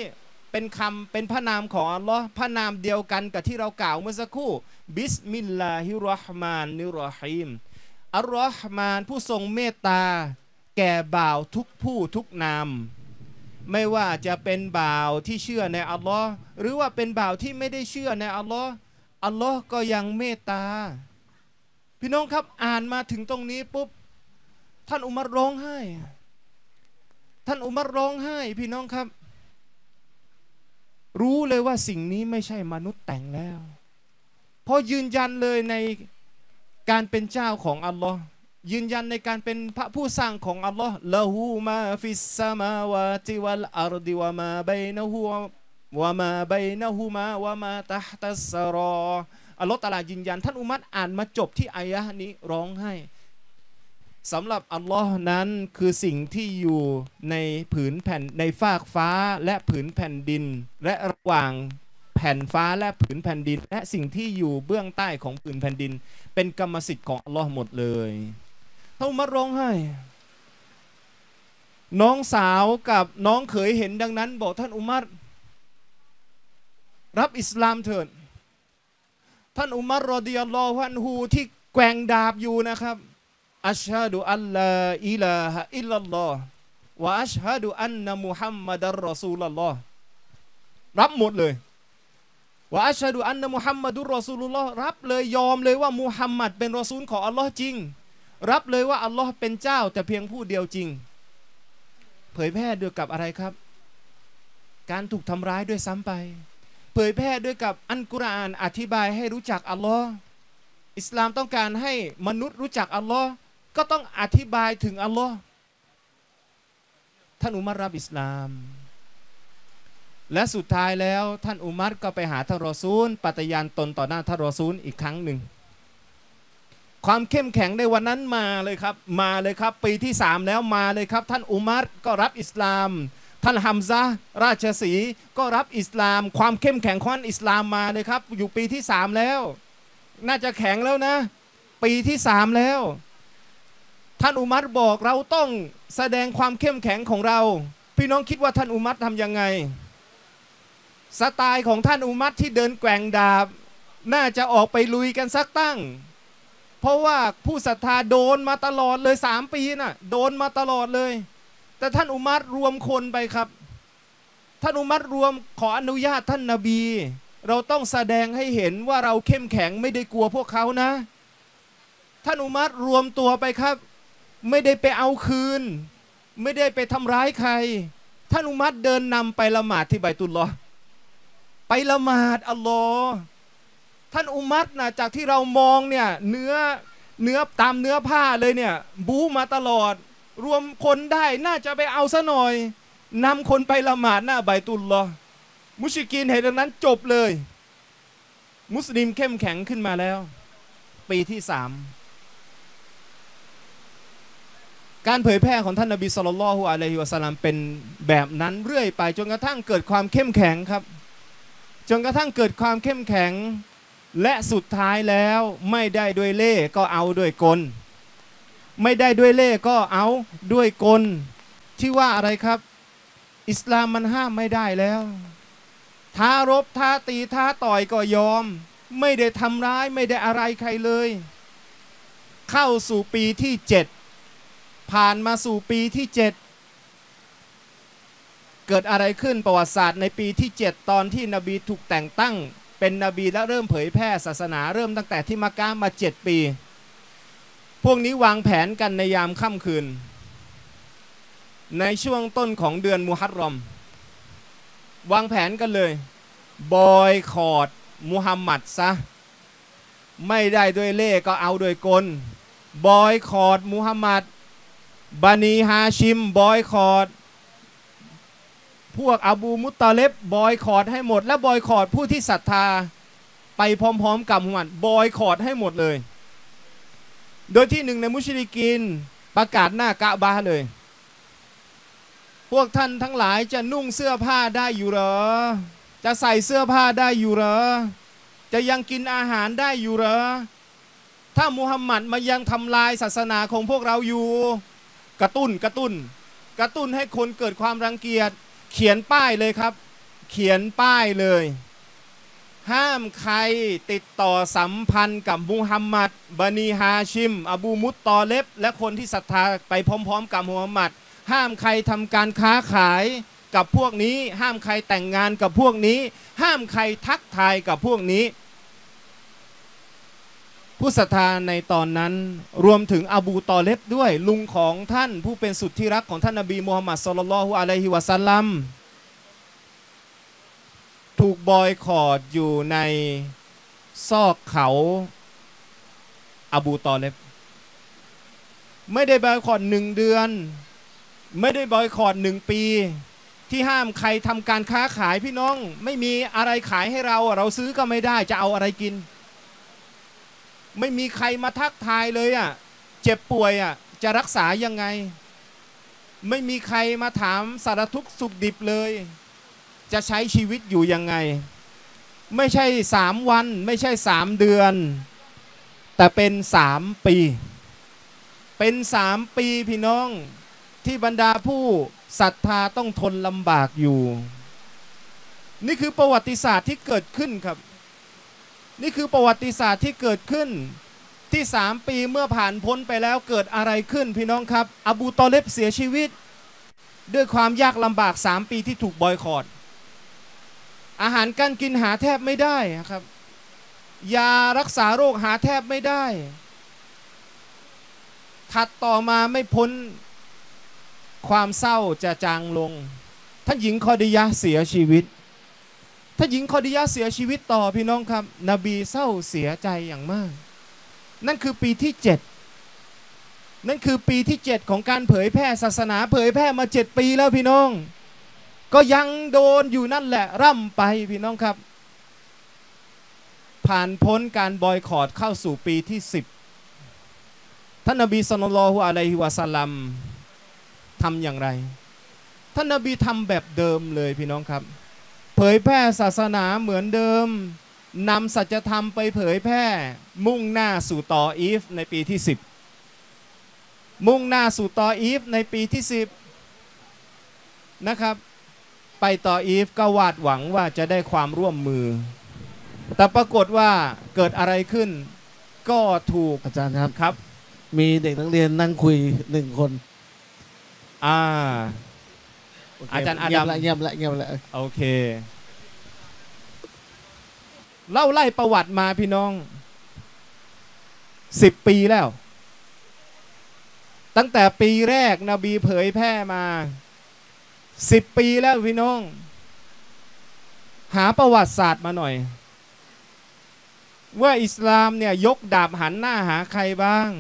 เป็นคำเป็นพระนามของอัลลอฮ์พระนามเดียวกัน กับที่เรากล่าวเมื่อสักครู่ บิสมิลลาฮิราะห์มานิราะฮิมอัลลอฮ์มาน ผู้ทรงเมตตาแก่บ่าวทุกผู้ทุกนามไม่ว่าจะเป็นบ่าวที่เชื่อในอัลลอฮ์หรือว่าเป็นบ่าวที่ไม่ได้เชื่อในอัลลอฮ์อัลลอฮ์ก็ยังเมตตา พี่น้องครับอ่านมาถึงตรงนี้ปุ๊บ ท่านอุมัรร้องไห้ ท่านอุมัรร้องไห้พี่น้องครับรู้เลยว่าสิ่งนี้ไม่ใช่มนุษย์แต่งแล้ว เพราะยืนยันเลยในการเป็นเจ้าของอัลลอฮ์ยืนยันในการเป็นพระผู้สร้างของอัลลอฮ์ละหูมาฟิสซามาวาติวัลอารดิวามาเบนะหูวามาเบนะหูมาวามาตาตัสรออัลลอฮ์ตาลายืนยัน ท่านอุมัตอ่านมาจบที่อายะนี้ร้องให้สำหรับอัลลอฮ์นั้นคือสิ่งที่อยู่ในผืนแผ่นในฟากฟ้าและผืนแผ่นดิน และระหว่างแผ่นฟ้าและผืนแผ่นดิน และสิ่งที่อยู่เบื้องใต้ของผืนแผ่นดิน เป็นกรรมสิทธิ์ของอัลลอฮ์หมดเลยเท่ามาร้องไห้ น้องสาวกับน้องเขยเห็นดังนั้น บอกท่านอุมัรรับอิสลามเถิด ท่านอุมัรรอดิยัลลอฮฺฮันฮูที่แกว่งดาบอยู่นะครับอัชฮะดูอัลลาอิลาฮ์อิลลัลลอฮ์วะอัชฮะดูอันนะมุฮัมมัดรอซูลลอฮ์รับหมดเลยว่าอัชฮะดูอันนะมุฮัมมัดุรอซูลุลลอฮ์รับเลย ยอมเลยว่ามุฮัมมัดเป็นรอซูลของอัลลอฮ์จริงรับเลยว่า อัลลอฮ์เป็นเจ้า แต่เพียงผู้เดียวจริง เผยแพร่ด้วยกับอะไรครับ การถูกทำร้ายด้วยซ้ำไป เผยแพร่ด้วยกับอันกุรอานอธิบายให้รู้จักอัลลอฮ์อิสลามต้องการให้ มนุษย์รู้จักอัลลอฮ์ก็ต้องอธิบายถึงอัลลอฮ์ท่านอุมัรรับอิสลาม และสุดท้ายแล้วท่านอุมัรก็ไปหาท่านรอซูลปฏิญาณตนต่อหน้าท่านรอซูลอีกครั้งหนึ่ง ความเข้มแข็งในวันนั้นมาเลยครับ มาเลยครับ ปีที่สามแล้วมาเลยครับ ท่านอุมัรก็รับอิสลาม ท่านฮัมซาราชสีก็รับอิสลาม ความเข้มแข็งของอิสลามมาเลยครับ อยู่ปีที่สามแล้ว น่าจะแข็งแล้วนะ ปีที่สามแล้วท่านอุมัตบอกเราต้องแสดงความเข้มแข็งของเรา พี่น้องคิดว่าท่านอุมัตทำยังไง สไตล์ของท่านอุมัตที่เดินแกว่งดาบ น่าจะออกไปลุยกันสักตั้ง เพราะว่าผู้ศรัทธาโดนมาตลอดเลยสามปีนะ่ะ โดนมาตลอดเลย แต่ท่านอุมัตรวมคนไปครับ ท่านอุมัตรวมขออนุญาตท่านนาบี เราต้องแสดงให้เห็นว่าเราเข้มแข็งไม่ได้กลัวพวกเขานะ ท่านอุมัตรวมตัวไปครับไม่ได้ไปเอาคืน ไม่ได้ไปทำร้ายใคร ท่านอุมัดเดินนำไปละหมาดที่ใบตุลลอไปละหมาดอัลลอฮ์ท่านอุมัดนะจากที่เรามองเนี่ยเนื้อเนื้อตามเนื้อผ้าเลยเนี่ย บูมาตลอด รวมคนได้น่าจะไปเอาซะหน่อยนำคนไปละหมาดหน้าใบตุลลอมุชิกินเห็นดังนั้นจบเลย มุสลิมเข้มแข็งขึ้นมาแล้วปีที่สามการเผยแพร่ของท่านนบีสุลต่านฮุอะลัยฮิวะสลามเป็นแบบนั้น เรื่อยไปจนกระทั่งเกิดความเข้มแข็งครับ จนกระทั่งเกิดความเข้มแข็ง และสุดท้ายแล้ว ไม่ได้ด้วยเล่ก็เอาด้วยกลไม่ได้ด้วยเล่ก็เอาด้วยกล ที่ว่าอะไรครับ อิสลามมันห้ามไม่ได้แล้ว ท้ารบท้าตีท้าต่อยก็ยอม ไม่ได้ทำร้ายไม่ได้อะไรใครเลย เข้าสู่ปีที่เจ็ดผ่านมาสู่ปีที่ 7 เกิดอะไรขึ้นประวัติศาสตร์ในปีที่ 7 ตอนที่นบีถูกแต่งตั้งเป็นนบีและเริ่มเผยแพร่ศาสนาเริ่มตั้งแต่ที่มักกะมา 7 ปี พวกนี้วางแผนกันในยามค่ำคืน ในช่วงต้นของเดือนมุฮัรรอมวางแผนกันเลย บอยคอดมุฮัมมัด ซะไม่ได้ด้วยเล่ก็เอาโดยกล บอยคอดมุฮัมมัดบานีฮาชิมบอยคอร์ดพวกอบูมุตตาเลบบอยคอร์ดให้หมด และบอยคอร์ดผู้ที่ศรัทธาไปพร้อมๆกับมันบอยคอร์ดให้หมดเลย โดยที่หนึ่งในมุชริกินประกาศหน้า กะบาเลย พวกท่านทั้งหลายจะนุ่งเสื้อผ้าได้อยู่หรอ จะใส่เสื้อผ้าได้อยู่หรอ จะยังกินอาหารได้อยู่หรอ ถ้ามุฮัมมัดมายังทำลายศาสนาของพวกเราอยู่กระตุ้นกระตุ้น กระตุ้นให้คนเกิดความรังเกียจเขียนป้ายเลยครับ เขียนป้ายเลย ห้ามใครติดต่อสัมพันธ์กับมูฮัมหมัดบานีฮาชิม อบูมุตตอเลบและคนที่ศรัทธาไปพร้อม ๆ กับมูฮัมหมัด ห้ามใครทำการค้าขายกับพวกนี้ ห้ามใครแต่งงานกับพวกนี้ ห้ามใครทักทายกับพวกนี้ผู้ศรัทธาในตอนนั้นรวมถึงอบูตอเลบด้วยลุงของท่านผู้เป็นสุดที่รักของท่านนบีมูฮัมมัดสุลลัลฮุอะลัยฮิวะซัลลัมถูกบอยคอรดอยู่ในซอกเขา อบูตอเลบไม่ได้บอยคอรดหนึ่งเดือน ไม่ได้บอยคอรดหนึ่งปี ที่ห้ามใครทำการค้าขายพี่น้องไม่มีอะไรขายให้เรา เราซื้อก็ไม่ได้จะเอาอะไรกินไม่มีใครมาทักทายเลยอ่ะ เจ็บป่วยอ่ะจะรักษายังไง ไม่มีใครมาถามสารทุกข์สุขดิบเลย จะใช้ชีวิตอยู่ยังไง ไม่ใช่สามวันไม่ใช่สามเดือน แต่เป็นสามปี เป็นสามปีพี่น้องที่บรรดาผู้ศรัทธาต้องทนลำบากอยู่ นี่คือประวัติศาสตร์ที่เกิดขึ้นครับนี่คือประวัติศาสตร์ที่เกิดขึ้นที่ 3 ปีเมื่อผ่านพ้นไปแล้วเกิดอะไรขึ้นพี่น้องครับ อบูตอเลบเสียชีวิต ด้วยความยากลำบาก 3 ปีที่ถูกบอยคอรดอาหารการกินหาแทบไม่ได้ครับ ยารักษาโรคหาแทบไม่ได้ ถัดต่อมาไม่พ้นความเศร้าจะจางลง ท่านหญิงคอดียาเสียชีวิตถ้าหญิงคอดียาเสียชีวิตต่อพี่น้องครับ นบีเศร้าเสียใจอย่างมาก นั่นคือปีที่7นั่นคือปีที่7ของการเผยแพร่ศาสนา เผยแพร่มา7ปีแล้วพี่น้อง ก็ยังโดนอยู่นั่นแหละร่ำไปพี่น้องครับ ผ่านพ้นการบอยคอรดเข้าสู่ปีที่10ท่านนบีสุลัลฮุอะลัยฮิวะสัลลัมทำอย่างไรท่านนบีทำแบบเดิมเลยพี่น้องครับผยแพร่ศาสนาเหมือนเดิมนำสัจธรรมไปเผยแพร่มุ่งหน้าสู่ต่ออีฟในปีที่ 10 มุ่งหน้าสู่ต่ออีฟในปีที่ 10นะครับไปต่ออีฟก็วาดหวังว่าจะได้ความร่วมมือ แต่ปรากฏว่าเกิดอะไรขึ้นก็ถูกอาจารย์ครับครับมีเด็กนักเรียนนั่งคุยหนึ่งคนอ่าอาจารย์อาดัมเงียบละเงียบละโอเคเล่าไล่ประวัติมาพี่น้องสิบปีแล้ว ตั้งแต่ปีแรกนบีเผยแพร่มาสิบปีแล้วพี่น้อง หาประวัติศาสตร์มาหน่อย ว่าอิสลามเนี่ย ยกดาบหันหน้าหาใครบ้าง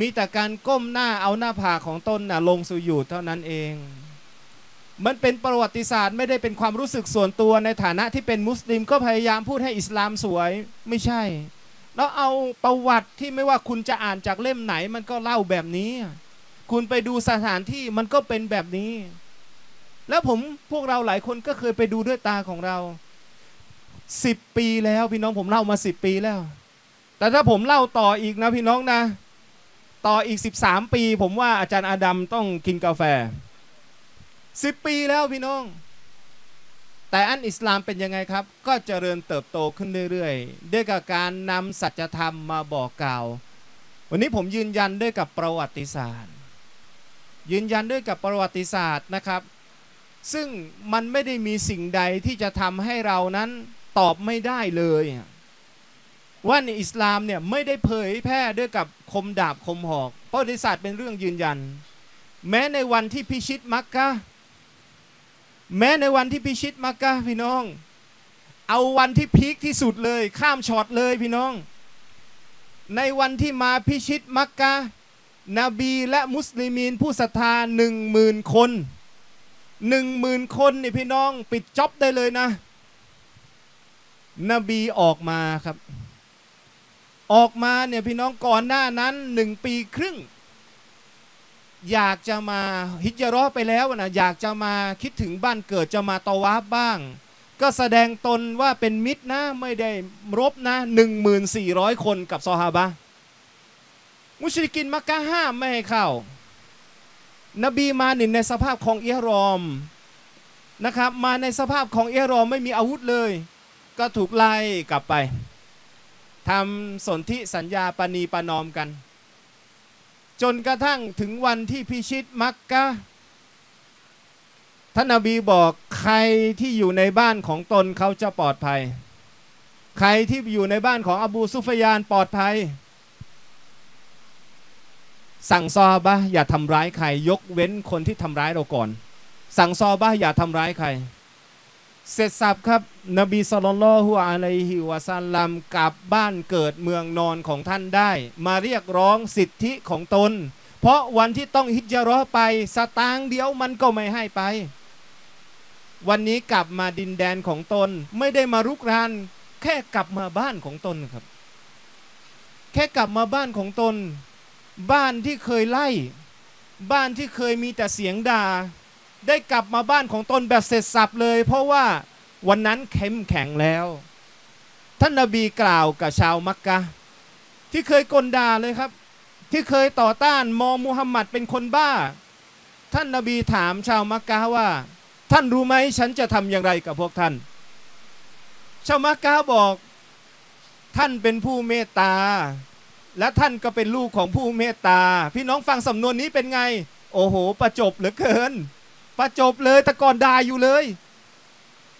มีแต่การก้มหน้าเอาหน้าผากของตนนะลงสู่อยู่เท่านั้นเอง มันเป็นประวัติศาสตร์ ไม่ได้เป็นความรู้สึกส่วนตัวในฐานะที่เป็นมุสลิมก็พยายามพูดให้อิสลามสวยไม่ใช่ แล้วเอาประวัติที่ไม่ว่าคุณจะอ่านจากเล่มไหน มันก็เล่าแบบนี้ คุณไปดูสถานที่มันก็เป็นแบบนี้ แล้วผมพวกเราหลายคนก็เคยไปดูด้วยตาของเราสิบปีแล้วพี่น้องผมเล่ามาสิบปีแล้ว แต่ถ้าผมเล่าต่ออีกนะพี่น้องนะต่ออีก 13 ปีผมว่าอาจารย์อาดัมต้องกินกาแฟ 10 ปีแล้วพี่น้อง แต่อันอิสลามเป็นยังไงครับ ก็เจริญเติบโตขึ้นเรื่อย ๆ ด้วยกับการนำสัจธรรมมาบอกกล่าววันนี้ผมยืนยันด้วยกับประวัติศาสตร์ ยืนยันด้วยกับประวัติศาสตร์นะครับ ซึ่งมันไม่ได้มีสิ่งใดที่จะทำให้เรานั้นตอบไม่ได้เลยว่าในอิสลามเนี่ยไม่ได้เผยแพร่ด้วยกับ คมดาบ คมหอกประวัติศาสตร์เป็นเรื่องยืนยัน แม้ในวันที่พิชิตมักกะ แม้ในวันที่พิชิตมักกะพี่น้อง เอาวันที่พีคที่สุดเลย ข้ามช็อตเลยพี่น้อง ในวันที่มาพิชิตมักกะนบี และมุสลิมีนผู้ศรัทธาหนึ่งหมื่นคน หนึ่งหมื่นคนนี่พี่น้องปิดจ็อบได้เลยนะ นบีออกมาครับออกมาเนี่ยพี่น้องก่อนหน้านั้นหนึ่งปีครึ่ง อยากจะมาฮิจรอไปแล้วนะอยากจะมาคิดถึงบ้านเกิดจะมาตวาบบ้าง ก็แสดงตนว่าเป็นมิตรนะ ไม่ได้รบนะ 1,400 คนกับซอฮาบะ มุชริกินมักกะห้ามไม่ให้เข้านบีมาหนึ่งในสภาพของเอรอมนะครับ มาในสภาพของเอรอมไม่มีอาวุธเลย ก็ถูกไล่กลับไปทำสนธิสัญญาปณีปนอมกัน จนกระทั่งถึงวันที่พิชิตมักกะท่านอบีบอกใครที่อยู่ในบ้านของตนเขาจะปลอดภัย ใครที่อยู่ในบ้านของอบูซุฟยานปลอดภัย สั่งซอบะอย่าทำร้ายใครยกเว้นคนที่ทำร้ายเราก่อน สั่งซอบะอย่าทำร้ายใคร เสร็จสับครับนบีสุลต่านละัวอะลัยฮิวะซัลลัมกลับบ้านเกิดเมืองนอนของท่านได้ มาเรียกร้องสิทธิของตน เพราะวันที่ต้องฮิจรอไปสตางค์เดียวมันก็ไม่ให้ไป วันนี้กลับมาดินแดนของตนไม่ได้มารุกรานแค่กลับมาบ้านของตนครับ แค่กลับมาบ้านของตน บ้านที่เคยไล่ บ้านที่เคยมีแต่เสียงด่า ได้กลับมาบ้านของตนแบบเสร็จสับเลย เพราะว่าวันนั้นเข้มแข็งแล้ว ท่านนาบีกล่าวกับชาวมักกะที่เคยกลด่าเลยครับ ที่เคยต่อต้านมองมุฮัมมัดเป็นคนบ้า ท่านนาบีถามชาวมักกะว่า ท่านรู้ไหมฉันจะทำอย่างไรกับพวกท่าน ชาวมักกะบอก ท่านเป็นผู้เมตตา และท่านก็เป็นลูกของผู้เมตตา พี่น้องฟังสำนวนนี้เป็นไง โอ้โห ประจบเหลือเกิน ประจบเลยตะกอนด่าอยู่เลย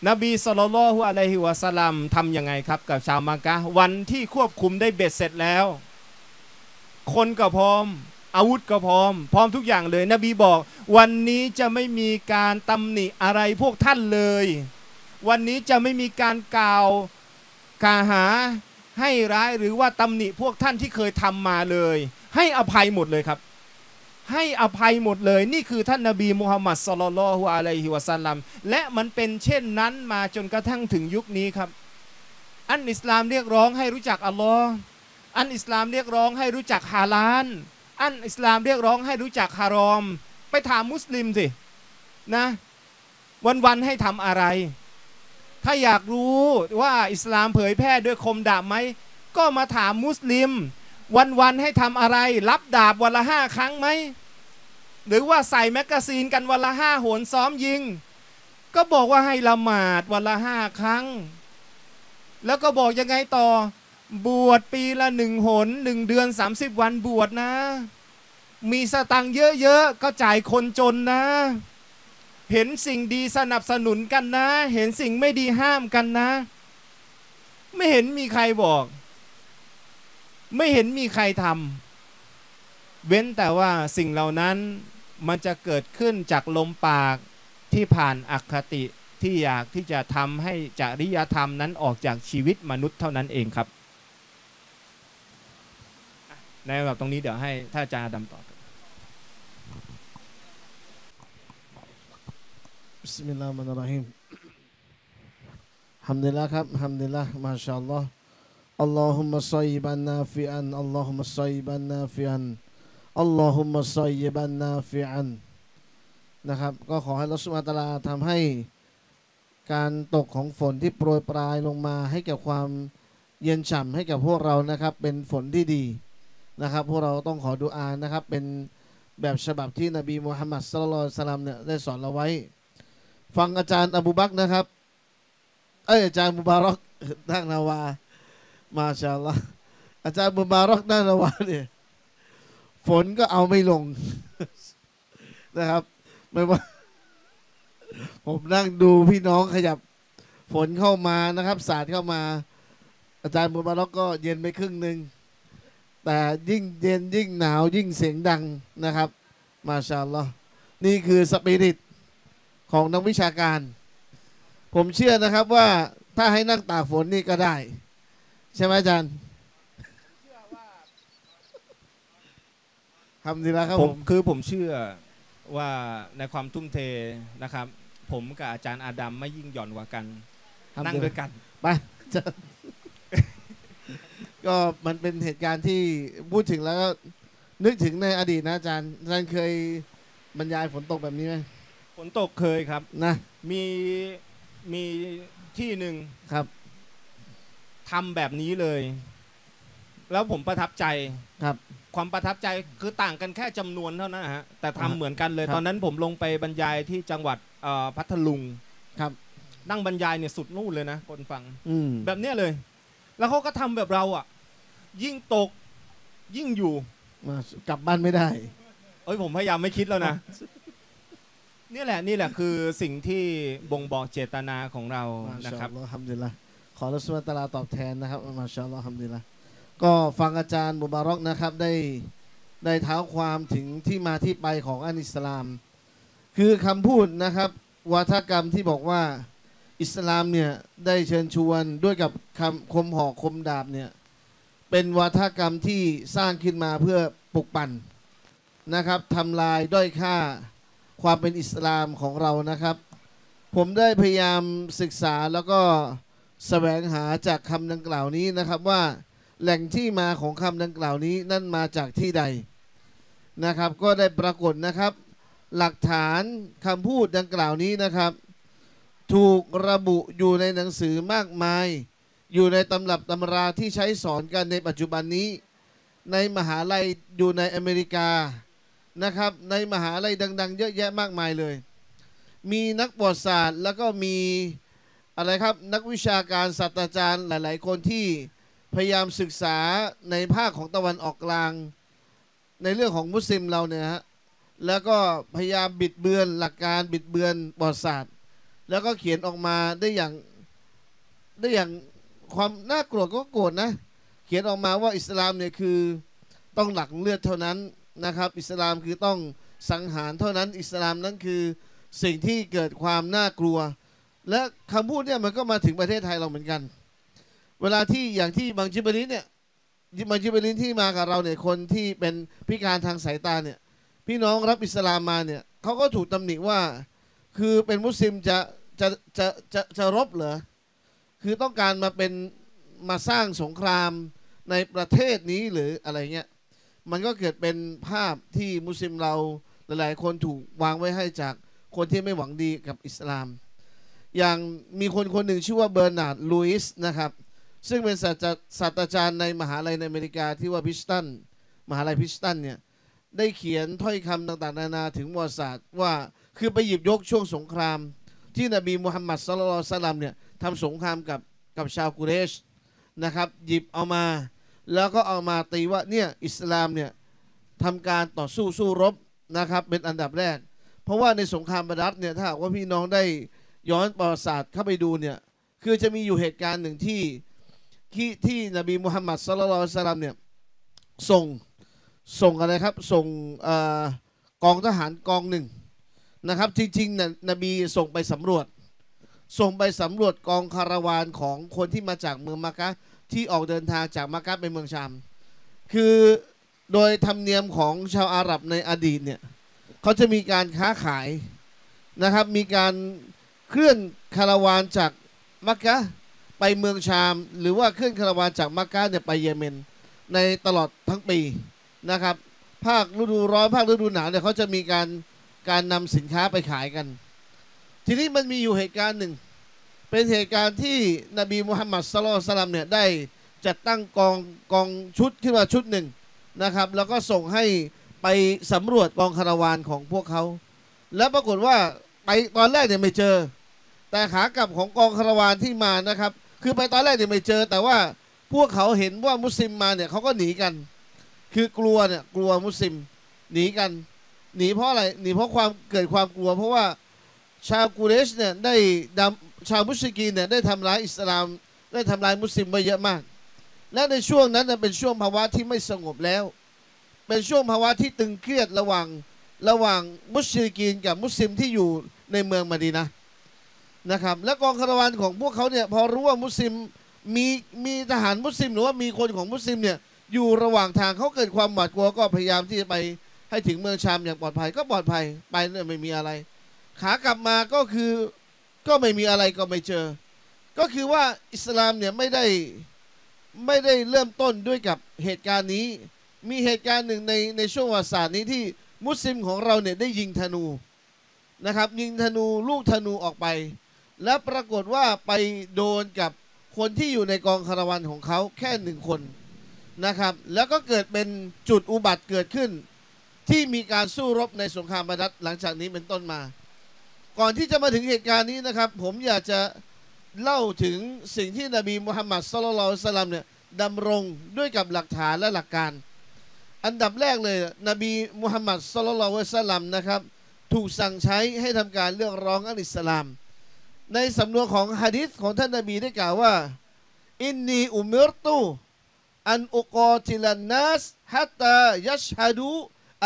นบีสุลต่านฮุอะลัยฮิวะสลัมทำยังไงครับ กับชาวมักกะวันที่ควบคุมได้เบ็ดเสร็จแล้ว คนก็พร้อม อาวุธก็พร้อม พร้อมทุกอย่างเลย นบีบอก วันนี้จะไม่มีการตำหนิอะไรพวกท่านเลย วันนี้จะไม่มีการกล่าว กาหาให้ร้ายหรือว่าตำหนิพวกท่านที่เคยทำมาเลย ให้อภัยหมดเลยครับให้อภัยหมดเลยนี่คือ ท่านนาบีมูฮัมมัดสลลัลฮุอะลัยฮิวะซัลลัมและมันเป็นเช่นนั้นมาจนกระทั่งถึงยุคนี้ครับ อันอิสลามเรียกร้องให้รู้จักอัลลอฮ์อันอิสลามเรียกร้องให้รู้จักฮาลานอันอิสลามเรียกร้องให้รู้จักฮารอม ไปถามมุสลิมสินะ วันๆให้ทำอะไร ถ้าอยากรู้ว่าอิสลามเผยแพร่ด้วยคมดาบไหมก็มาถามมุสลิมวัน ๆ ให้ทำอะไรรับดาบวัน ละห้าครั้งไหม หรือว่าใส่แมกกาซีนกันวันละห้าโหนซ้อมยิงก็บอกว่าให้ ละหมาดวันละห้าครั้ง แล้วก็บอกยังไงต่อ บวชปีละหนึ่งหนหนึ่งเดือน 30 วันบวชนะ มีสตังเยอะๆก็จ่ายคนจนนะ เห็นสิ่งดีสนับสนุนกันนะ เห็นสิ่งไม่ดีห้ามกันนะ ไม่เห็นมีใครบอกไม่เห็นมีใครทำเว้นแต่ว่าสิ่งเหล่านั้นมันจะเกิดขึ้นจากลมปากที่ผ่านอคติที่อยากที่จะทำให้จริยธรรมนั้นออกจากชีวิตมนุษย์เท่านั้นเองครับ ในระดับตรงนี้เดี๋ยวให้ท่านอาจารย์ดำตอบิสมิลลาฮิรเราะห์มานิรเราะฮีมฮัมดุลิลลาฮ์ครับฮัมดุลิลลาห์มาชาอัลลอฮ์ اللهم صيبا نافعا اللهم صيبا نافعا اللهم صيبا نافعا นะครับ ก็ขอให้ลัสุมาตลาทำให้ การตกของฝน ที่โปรยปลายลงมา ให้แก่ความ เย็นฉ่ำให้กับพวกเรานะครับ เป็นฝนที่ดี นะครับ พวกเราต้องขอดูอา นะครับ เป็น แบบฉบับที่นบีมูฮัมมัดสุลลัลสลามเนี่ยได้สอนเราไว้ ฟังอาจารย์อบูบักนะครับเอ้ยอาจารย์มุบารักทางนาวามาชาลาอาจารย์บุบารอกน้านวาเนี่ยฝนก็เอาไม่ลงนะครับ ไม่ว่าผมนั่งดูพี่น้องขยับ ฝนเข้ามานะครับสาดเข้ามา อาจารย์บุบารอกก็เย็นไปครึ่งหนึ่งแต่ยิ่งเย็นยิ่งหนาวยิ่งเสียงดังนะครับ มาชาลอนี่คือสปิริตของนักวิชาการ ผมเชื่อนะครับว่าถ้าให้นั่งตากฝนนี่ก็ได้ใช่ไหมอาจารย์ทำดีแล้วครับผม คือผมเชื่อว่าในความทุ่มเทนะครับ ผมกับอาจารย์อาดัมไม่ยิ่งหย่อนกว่ากัน นั่งด้วยกันไปก็มันเป็นเหตุการณ์ที่พูดถึงแล้วก็นึกถึงในอดีตนะอาจารย์อาจารย์เคยบรรยายฝนตกแบบนี้ไหม ฝนตกเคยครับ นะ มีมีที่หนึ่ง ครับทำแบบนี้เลย แล้วผมประทับใจ ครับ ความประทับใจคือต่างกันแค่จำนวนเท่านั้นะฮะ แต่ทำเหมือนกันเลย ตอนนั้นผมลงไปบรรยายที่จังหวัดพัทลุง ครับ นั่งบรรยายเนี่ยสุดนู่นเลยนะ คนฟัง อืแบบเนี้ยเลย แล้วเขาก็ทำแบบเรา อ่ะ ยิ่งตกยิ่งอยู่มากลับบ้านไม่ได้ เอ้ยผมพยายามไม่คิดแล้วนะเนี่ยแหละ นี่แหละคือสิ่งที่บ่งบอกเจตนาของเรานะครับทำเสร็จลวขอรัศมีตลาตอบแทนนะครับ มาชาลอฮัมดีละก็ฟังอาจารย์บุบารอกนะครับ ได้ ได้เท้าความถึงที่มาที่ไปของอันอิสลาม คือคำพูดนะครับวาทกรรมที่บอกว่าอิสลามเนี่ย ได้เชิญชวนด้วยกับคำคมหอกคมดาบเนี่ย เป็นวาทกรรมที่สร้างขึ้นมาเพื่อปลุกปั่นนะครับทำลายด้อยค่าความเป็นอิสลามของเรานะครับ ผมได้พยายามศึกษาแล้วก็แสวงหาจากคำดังกล่าวนี้นะครับว่าแหล่งที่มาของคำดังกล่าวนี้นั่นมาจากที่ใดนะครับ ก็ได้ปรากฏนะครับ หลักฐานคำพูดดังกล่าวนี้นะครับ ถูกระบุอยู่ในหนังสือมากมาย อยู่ในตำรับตำราที่ใช้สอนกันในปัจจุบันนี้ ในมหาลัยอยู่ในอเมริกานะครับ ในมหาลัยดัง ๆ เยอะแยะมากมายเลย มีนักัติศาสตร์แล้วก็มีอะไรครับนักวิชาการศาสตราจารย์หลาย ๆ คนที่พยายามศึกษาในภาคของตะวันออกกลางในเรื่องของมุสลิมเราเนี่ยฮะแล้วก็พยายามบิดเบือนหลักการบิดเบือนบอศาสตร์แล้วก็เขียนออกมาได้อย่างได้อย่างความน่ากลัวก็โกรธนะเขียนออกมาว่าอิสลามเนี่ยคือต้องหลักเลือดเท่านั้นนะครับ อิสลามคือต้องสังหารเท่านั้น อิสลามนั้นคือสิ่งที่เกิดความน่ากลัวและคำพูดเนี่ยมันก็มาถึงประเทศไทยเราเหมือนกัน เวลาที่อย่างที่บางจิบลินเนี่ยบางจิบลินที่มากับเราเนี่ยคนที่เป็นพิการทางสายตาเนี่ยพี่น้องรับอิสลามมาเนี่ยเขาก็ถูกตำหนิว่า คือเป็นมุสลิมจะจะจะจะจะรบเหรอคือต้องการมาเป็นมาสร้างสงครามในประเทศนี้หรืออะไรเงี้ยมันก็เกิดเป็นภาพที่มุสลิมเราหลายๆ คนถูกวางไว้ให้จากคนที่ไม่หวังดีกับอิสลามอย่างมีคนคนหนึ่งชื่อว่าเบอร์นาร์ดลุยส์นะครับ ซึ่งเป็นศาสตราจารย์ในมหาลัยในอเมริกาที่ว่าพิชตัน มหาลัยพิชตัน เนี่ย ได้เขียนถ้อยคำต่าง ๆนานา ถึงประวัติศาสตร์ว่าคือไปหยิบยกช่วงสงคราม ที่นบีมุฮัมมัดสลลัลสลัมเนี่ยทำสงครามกับ กับชาวกุเรช นะครับ หยิบเอามา แล้วก็เอามาตีว่าเนี่ยอิสลามเนี่ยทำการต่อสู้สู้รบนะครับเป็นอันดับแรก เพราะว่าในสงครามบาดัดเนี่ยถ้าว่าพี่น้องได้ย้อนประวัติศาสตร์เข้าไปดูเนี่ย คือจะมีอยู่เหตุการณ์หนึ่งที่ที่ที่นบีมุฮัมมัดสลลัลสลัมเนี่ยส่งส่งอะไรครับส่งกองทหารกองหนึ่งนะครับจริงๆนนบีส่งไปสำรวจ ส่งไปสำรวจกองคาราวานของคนที่มาจากเมืองมักกะที่ออกเดินทางจากมักกะไปเมืองชามคือโดยธรรมเนียมของชาวอาหรับในอดีตเนี่ยเขาจะมีการค้าขายนะครับมีการเคลื่อนคาราวานจากมักกะไปเมืองชาม หรือว่าเคลื่อนคาราวานจากมักกะเนี่ยไปเยเมน ในตลอดทั้งปีนะครับ ภาคฤดูร้อนภาคฤดูหนาวเนี่ยเขาจะมีการการนำสินค้าไปขายกัน ทีนี้มันมีอยู่เหตุการณ์หนึ่ง เป็นเหตุการณ์ที่นบีมุฮัมมัดสลลสลัมเนี่ยได้จัดตั้งกองกองชุดขึ้นมาชุดหนึ่งนะครับ แล้วก็ส่งให้ไปสำรวจกองคาราวานของพวกเขาแล้วปรากฏว่าไปตอนแรกเนี่ยไม่เจอแต่ขากลับของกองคาราวานที่มานะครับ คือไปตอนแรกเนี่ยไม่เจอ แต่ว่าพวกเขาเห็นว่ามุสลิมมาเนี่ยเขาก็หนีกัน คือกลัวเนี่ยกลัวมุสลิม หนีกัน หนีเพราะอะไรหนีเพราะความเกิดความกลัวเพราะว่าชาวกูเรชเนี่ยได้ดำชาวมุสลิมเนี่ยได้ทำร้ายอิสลาม ได้ทำร้ายมุสลิมไปเยอะมาก และในช่วงนั้นเป็นช่วงภาวะที่ไม่สงบแล้ว เป็นช่วงภาวะที่ตึงเครียดระหว่างระหว่างมุสลิมกับมุสลิมที่อยู่ในเมืองมาดีนะนะครับและกองคาราวานของพวกเขาเนี่ยพอรู้ว่ามุสลิมมีมีทหารมุสลิม หรือว่ามีคนของมุสลิมเนี่ยอยู่ระหว่างทางเขาเกิดความหวาดกลัวก็พยายามที่จะไป ให้ถึงเมืองชามอย่างปลอดภัยก็ปลอดภัยไปเนี่ยไม่มีอะไร ขากลับมาก็คือก็ไม่มีอะไรก็ไม่เจอ ก็คือว่าอิสลามเนี่ยไม่ได้ไม่ได้เริ่มต้นด้วยกับเหตุการณ์นี้ มีเหตุการณ์หนึ่งในในช่วงวัศาสตร์นี้ที่มุสลิมของเราเนี่ยได้ยิงธนูนะครับ ยิงธนูลูกธนูออกไปและปรากฏว่าไปโดนกับคนที่อยู่ในกองคารวันของเขาแค่หนึ่งคนนะครับ แล้วก็เกิดเป็นจุดอุบัติเกิดขึ้น ที่มีการสู้รบในสงครามบาดัดหลังจากนี้เป็นต้นมา ก่อนที่จะมาถึงเหตุการณ์นี้นะครับ ผมอยากจะเล่าถึงสิ่งที่นบีมุฮัมมัดสุลลัลสลัมเนี่ยดำรงด้วยกับหลักฐานและหลักการ อันดับแรกเลย นบีมุฮัมมัดสุลลัลสลัมนะครับถูกสั่งใช้ให้ทำการเรียกร้องอัลอิสลามในสำนวนของฮะดิษของท่านนบีได้กล่าวว่าอินนีอุมิรตุอันอุกอติลันนัสฮัตตายัชฮะดู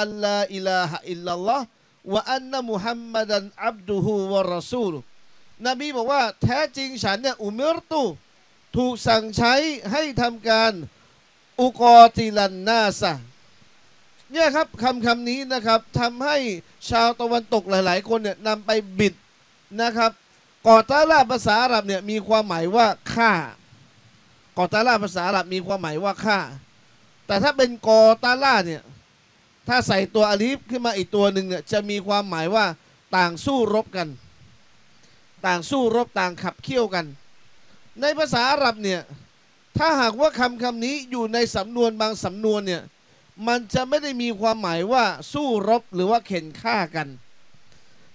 อัลลาอิลาฮะอิลลัลลอฮ์วะอันนมุฮัมมัดันอับดุฮูวะรอซูลนบีบอกว่า แท้จริงฉันเนี่ยอุมิรตุถูกสั่งใช้ให้ทำการอุกอติลันนาสะเนี่ยครับคำคำนี้นะครับทำให้ชาวตะวันตกหลายๆ คนเนี่ยนำไปบิดนะครับกอตาลาภาษาอาหรับเนี่ยมีความหมายว่าฆ่า กอตาลาภาษาอาหรับมีความหมายว่าฆ่า แต่ถ้าเป็นกอตาลาเนี่ย ถ้าใส่ตัวอลีฟขึ้นมาอีกตัวหนึ่งเนี่ยจะมีความหมายว่าต่างสู้รบกัน ต่างสู้รบต่างขับเคี่ยวกัน ในภาษาอาหรับเนี่ย ถ้าหากว่าคำคำนี้อยู่ในสำนวนบางสำนวนเนี่ย มันจะไม่ได้มีความหมายว่าสู้รบหรือว่าเข็นฆ่ากัน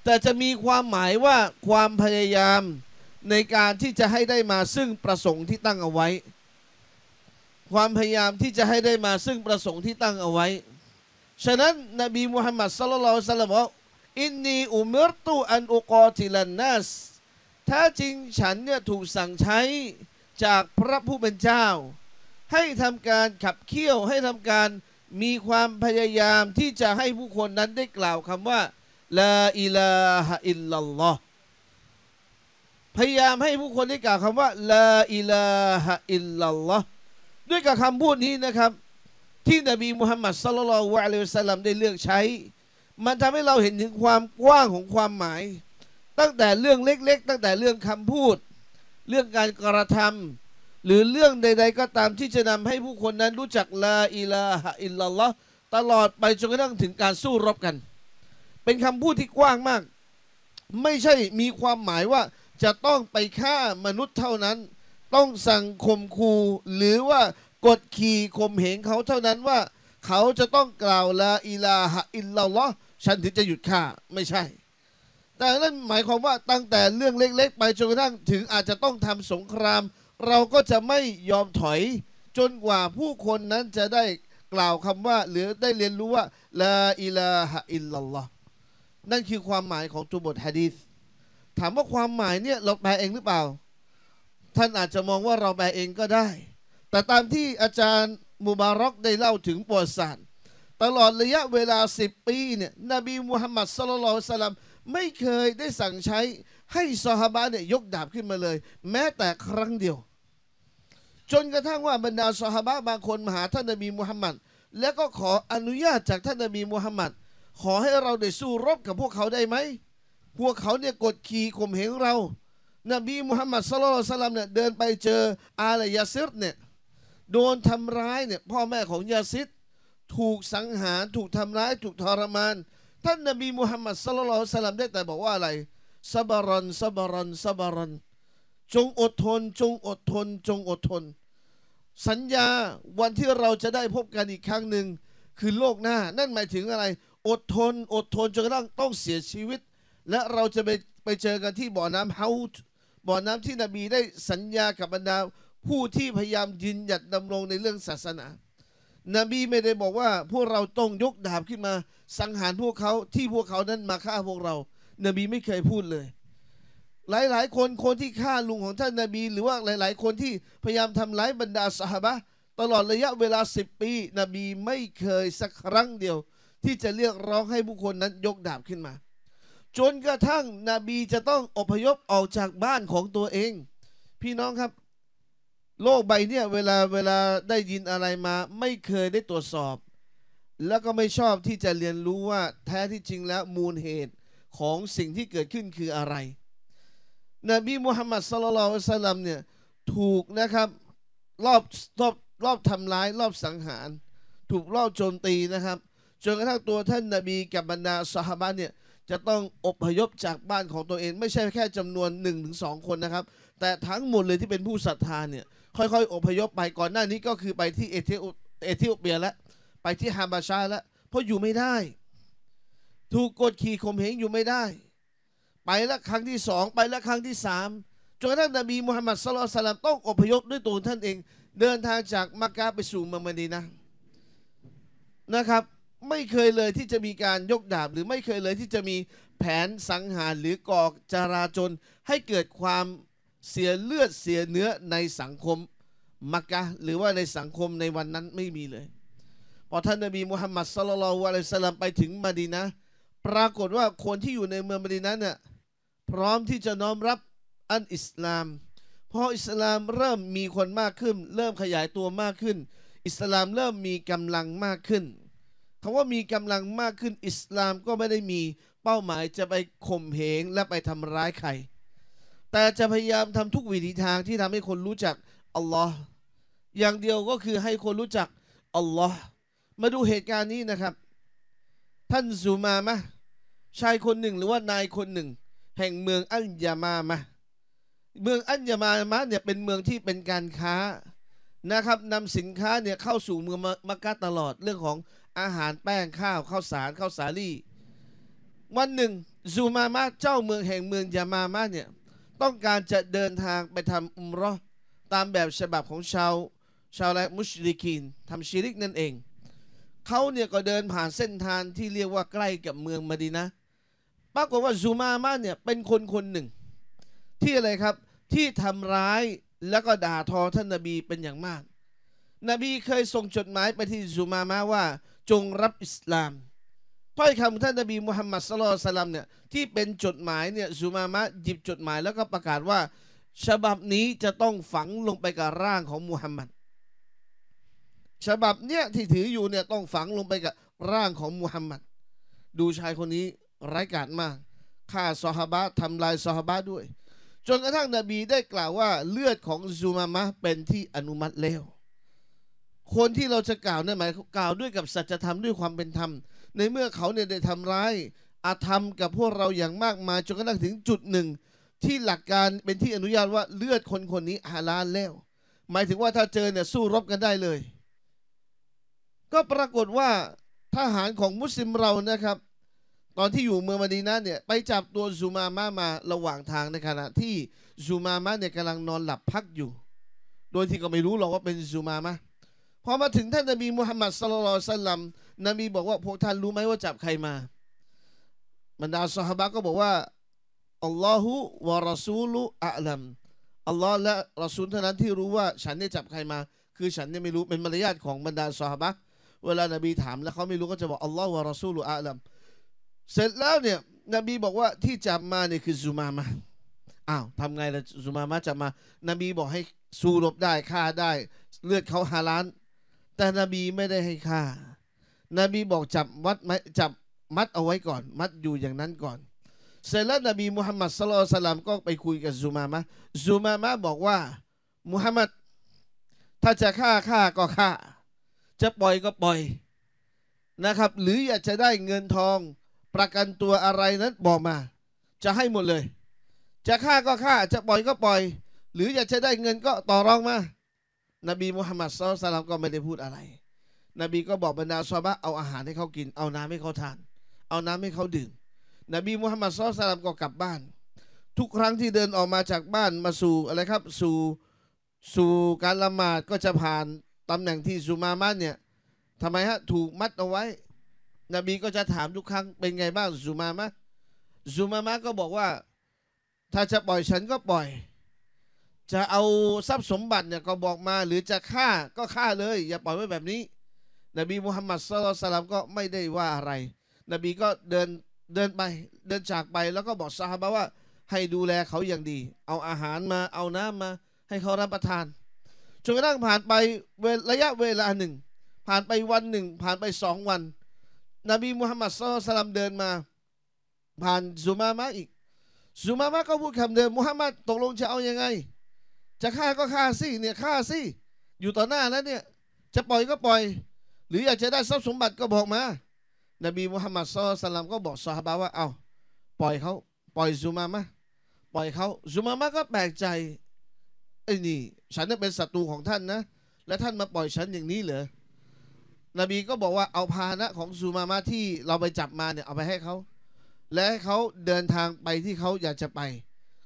แต่จะมีความหมายว่าความพยายามในการที่จะให้ได้มาซึ่งประสงค์ที่ตั้งเอาไว้ ความพยายามที่จะให้ได้มาซึ่งประสงค์ที่ตั้งเอาไว้ ฉะนั้นนบีมุฮัมมัดสลลัลสัลลัมอกอินนีอุมรตุอันอุกอติลันนัสถ้าจริงฉันเนี่ยถูกสั่งใช้จากพระผู้เป็นเจ้า ให้ทำการขับเคี่ยวให้ทำการมีความพยายามที่จะให้ผู้คนนั้นได้กล่าวคำว่าลาอิลาฮะอิลลัลลอฮพยายามให้ผู้คนได้กล่าวคำว่าลาอิลาฮะอิลลัลลอฮด้วยกับคำพูดนี้นะครับ ที่นบีมุฮัมมัดสลลัลวะอะลัยฮิสลัมได้เลือกใช้ มันทำให้เราเห็นถึงความกว้างของความหมาย ตั้งแต่เรื่องเล็ก ๆ ตั้งแต่เรื่องคำพูด เรื่องการกระทำหรือเรื่องใด ๆก็ตามที่จะนำให้ผู้คนนั้นรู้จักลาอิลาฮะอิลลัลลอฮตลอดไปจนกระทั่งถึงการสู้รบกันเป็นคำพูดที่กว้างมาก ไม่ใช่มีความหมายว่าจะต้องไปฆ่ามนุษย์เท่านั้น ต้องสั่งข่มขู่หรือว่ากดขี่ข่มเหงเขาเท่านั้นว่า เขาจะต้องกล่าวลาอิลาฮะอิลลัลลอฮ์ฉันถึงจะหยุดฆ่าไม่ใช่ แต่นั่นหมายความว่าตั้งแต่เรื่องเล็กๆ ไปจนกระทั่งถึงอาจจะต้องทำสงคราม เราก็จะไม่ยอมถอย จนกว่าผู้คนนั้นจะได้กล่าวคำว่า หรือได้เรียนรู้ว่าลาอิลาฮะอิลลัลลอฮ์นั่นคือความหมายของตัวบทฮะดีษ ถามว่าความหมายเนี่ยเราแปลเองหรือเปล่า ท่านอาจจะมองว่าเราแปลเองก็ได้ แต่ตามที่อาจารย์ มุบารอกได้เล่าถึงประวัติศาสตร์ตลอดระยะเวลา 10 ปีเนี่ย นบีมุฮัมมัดสลลัลสลัม ไม่เคยได้สั่งใช้ให้ซอฮาบะเนี่ย ยกดาบขึ้นมาเลย แม้แต่ครั้งเดียว จนกระทั่งว่าบรรดาซอฮาบะบางคนมาหา ท่านนบีมุฮัมมัดแล้วก็ขออนุญาตจากท่านนบีมุฮัมมัดขอให้เราได้สู้รบกับพวกเขาได้ไหม พวกเขาเนี่ยกดขี่ข่มเหงเรา นบีมุฮัมมัดสลลัลสลัมเนี่ยเดินไปเจอ อาลยาซิดเนี่ยโดนทำร้ายเนี่ยพ่อแม่ของยาซิดถูกสังหารถูกทำร้าย ถูกทรมาน ท่านนบีมุฮัมมัดสลลัลสลัมได้แต่บอกว่าอะไรซบารอนซบารอนซบารอนจงอดทน จงอดทน จงอดทน สัญญาวันที่เราจะได้พบกันอีกครั้งหนึ่งคือโลกหน้า นั่นหมายถึงอะไรอดทนอดทนจนกระทั่งต้องเสียชีวิต และเราจะไปไปเจอกันที่บ่อน้ำเฮาบ่อน้ำที่นบีได้สัญญากับบรรดา ผู้ที่พยายามยืนหยัดดำรงในเรื่องศาสนา นบีไม่ได้บอกว่าพวกเราต้องยกดาบขึ้นมา สังหารพวกเขาที่พวกเขานั้นมาฆ่าพวกเรา นบีไม่เคยพูดเลย หลายๆ คนคนที่ฆ่าลุงของท่านนาบีหรือว่าหลายๆคนที่พยายามทำร้ายบรรดาสหบะตลอดระยะเวลาสิบปี นบีไม่เคยสักครั้งเดียวที่จะเรียกร้องให้บุคคลนั้นยกดาบขึ้นมา จนกระทั่งนบีจะต้องอพยพออกจากบ้านของตัวเอง พี่น้องครับโลกใบเนี่ยเวลาเวลาได้ยินอะไรมา ไม่เคยได้ตรวจสอบ แล้วก็ไม่ชอบที่จะเรียนรู้ว่าแท้ที่จริงแล้วมูลเหตุของสิ่งที่เกิดขึ้นคืออะไร นบีมุฮัมมัดสุลลัลสลัมเนี่ยถูกนะครับรอบรอบรอบทำร้าย รอบสังหาร ถูกรอบโจมตีนะครับจนกระทั่งตัวท่านนบีกับบรรดาสหบานเนี่ย จะต้องอพยพจากบ้านของตัวเองไม่ใช่แค่จำนวน1งคนนะครับ แต่ทั้งหมดเลยที่เป็นผู้ศรัทธาเนี่ย ค่อย ๆ อพยพไปก่อนหน้านี้ก็คือไปที่เอธิเอธิโอเปียแล้ว ไปที่ฮามาชาแล้วเพราะอยู่ไม่ได้ถูกกดขี่ข่มเหงอยู่ไม่ได้ ไปแล้วครั้งที่สองไปแล้วครั้งที่สามจนกระทั่งนบีมุฮัมมัดสลลสลานต้องอพยพด้วยตัวท่านเองเดินทางจากมักกะไปสู่มัมมดีนะนะครับไม่เคยเลยที่จะมีการยกดาบ หรือไม่เคยเลยที่จะมีแผนสังหารหรือก่อจราจนให้เกิดความเสียเลือดเสียเนื้อในสังคม มักกะ หรือว่าในสังคมในวันนั้นไม่มีเลยพอท่านนบีมุฮัมมัดสลลัลวะลัยสลัมไปถึงมาดีนะปรากฏว่าคนที่อยู่ในเมืองมาดีนะเนี่ยพร้อมที่จะน้อมรับอันอิสลามพออิสลามเริ่มมีคนมากขึ้นเริ่มขยายตัวมากขึ้น อิสลามเริ่มมีกำลังมากขึ้นคำว่ามีกำลังมากขึ้นอิสลามก็ไม่ได้มีเป้าหมายจะไปข่มเหงและไปทำร้ายใคร แต่จะพยายามทำทุกวิธีทางที่ทำให้คนรู้จักอัลลอฮ์อย่างเดียวก็คือให้คนรู้จักอัลลอฮ์มาดูเหตุการณ์นี้นะครับ ท่านซูมามะชายคนหนึ่งหรือว่านายคนหนึ่ง แห่งเมืองอัญญามามะเมืองอัญญามามะเนี่ยเป็นเมืองที่เป็นการค้านะครับนำสินค้าเนี่ยเข้าสู่เมืองมักกะตลอดเรื่องของอาหารแป้งข้าวข้าวสารข้าวสาลี่ วันหนึ่งซูมามะเจ้าเมืองแห่งเมืองยามามะเนี่ยต้องการจะเดินทางไปทำอุมรอตามแบบฉบับของชาว ชาวและมุชริกินทำชิริกนั่นเอง เขาเนี่ยก็เดินผ่านเส้นทางที่เรียกว่าใกล้กับเมืองมาดีนะปรากฏว่าซูมามะเนี่ยเป็นคนคนหนึ่ง ที่อะไรครับที่ทำร้ายแล้วก็ด่าทอท่านนาบีเป็นอย่างมาก นบีเคยส่งจดหมายไปที่ซูมามะว่าจงรับอิสลามถ้อยคำท่านนบีมุฮัมมัดสลต่ลามเนี่ยที่เป็นจดหมายเนี่ยซูมามะหยิบจดหมายแล้วก็ประกาศว่า ฉบับนี้จะต้องฝังลงไปกับร่างของมุฮัมมัดฉบับเนี่ยที่ถืออยู่เนี่ยต้องฝังลงไปกับร่างของมุฮัมมัดดูชายคนนี้ร้ายกาจมากฆ่าซอฮาบะทำลายซอฮาบะด้วย จนกระทั่งนบีได้กล่าวว่าเลือดของซูมามะเป็นที่อนุมัติแล้วคนที่เราจะกล่าวนี่นหมายกล่าวด้วยกับสัจธรรมด้วยความเป็นธรรม ในเมื่อเขาเนี่ยได้ทำร้าย อาธรรมกับพวกเราอย่างมากมายจนกระทั่งถึงจุดหนึ่ง ที่หลักการเป็นที่อนุญาตว่าเลือดคนคนนี้ฮาลาลแล้ว หมายถึงว่าถ้าเจอเนี่ยสู้รบกันได้เลย ก็ปรากฏว่าทหารของมุสลิมเรานะครับตอนที่อยู่เมืองมดีนะเนี่ยไปจับตัวซูมามามาระหว่างทางในขณะที่ซูมามาเนี่ยกำลังนอนหลับพักอยู่ โดยที่ก็ไม่รู้หรอกว่าเป็นซูมามาพอมาถึงท่านนบีมุฮัมมัดสุลลัลสลัมนบีบอกว่าพวกท่านรู้ไหมว่าจับใครมาบรรดาสหบะก็บอกว่าอัลลอฮุวะรอซูลุอัลลัมอัลลอฮ์และรอซูลเท่านั้นที่รู้ว่าฉันไนี่จับใครมา คือฉันเนี่ยไม่รู้เป็นมารยาทของบรรดาสหบะเวลานบีถาม แล้วเขาไม่รู้ก็จะบอกอัลลอฮ์วะรอซูลุอัลลัมเสร็จแล้วเนี่ย นบีบอกว่าที่จับมาเนี่ยคือซูมามาอ้าวทำไงละซูมามะจับมา นบีบอกให้สู้รบได้ฆ่าได้ เลือดเขาฮาลานแต่นบีไม่ได้ให้ฆ่า นบีบอกจับมัดจับมัดเอาไว้ก่อน มัดอยู่อย่างนั้นก่อน เสร็จแล้วนบีมุฮัมมัดสลอสลามก็ไปคุยกับซูมามะ ซูมามะบอกว่ามุฮัมมัดถ้าจะฆ่าฆ่าก็ฆ่า จะปล่อยก็ปล่อยนะครับ หรืออยากจะได้เงินทองประกันตัวอะไรนั้นบอกมา จะให้หมดเลย จะฆ่าก็ฆ่าจะปล่อยก็ปล่อย หรืออยากจะได้เงินก็ต่อรองมานบีมุฮัมมัดสุลตาลามก็ไม่ได้พูดอะไร นบีก็บอกบรรดาซอบะเอาอาหารให้เขากิน เอาน้ำให้เขาทาน เอาน้ำให้เขาดื่ม นบีมุฮัมมัดสุลตาลามก็กลับบ้าน ทุกครั้งที่เดินออกมาจากบ้านมาสู่อะไรครับ สู่สู่การละหมาดก็จะผ่านตำแหน่งที่ซูมามัดเนี่ยทำไมฮะถูกมัดเอาไว้ นบีก็จะถามทุกครั้งเป็นไงบ้างซูมามัดซูมามัดก็บอกว่าถ้าจะปล่อยฉันก็ปล่อยจะเอาทรัพย์สมบัติ เนี่ย ก็บอกมาหรือจะฆ่าก็ฆ่าเลย อย่าปล่อยไว้แบบนี้ นบีมุฮัมมัดสุลตัลามก็ไม่ได้ว่าอะไรนบีก็เดินเดินไปเดินจากไป แล้วก็บอกซาฮาบะว่า ให้ดูแลเขาอย่างดี เอาอาหารมาเอาน้ำมา ให้เขารับประทานจนกระทั่งผ่านไประยะเวลาหนึ่ง ผ่านไปวันหนึ่ง ผ่านไปสองวันนบีมุฮัมมัดสุลตัลามเดินมา ผ่านซูมามะอีกซูมามะก็พูดคำเดิมมุฮัมมัดตกลงจะเอาอยัางไงจะฆ่าก็ฆ่าสิเนี่ยฆ่าสิอยู่ต่อหน้าแล้วเนี่ยจะปล่อยก็ปล่อย หรืออยากจะได้ทรัพย์สมบัติก็บอกมา นบีมุฮัมมัดซอสลามก็บอกซอฮาบะว่าเอาปล่อยเขาปล่อยซูมามะปล่อยเขาซูมามะก็แปลกใจไอ้นี่ ฉันเป็นศัตรูของท่านนะ และท่านมาปล่อยฉันอย่างนี้เหรอนบีก็บอกว่าเอาพาหนะของซูมามะที่เราไปจับมา เนี่ยเอาไปให้เขา และให้เขาเดินทางไปที่เขาอยากจะไป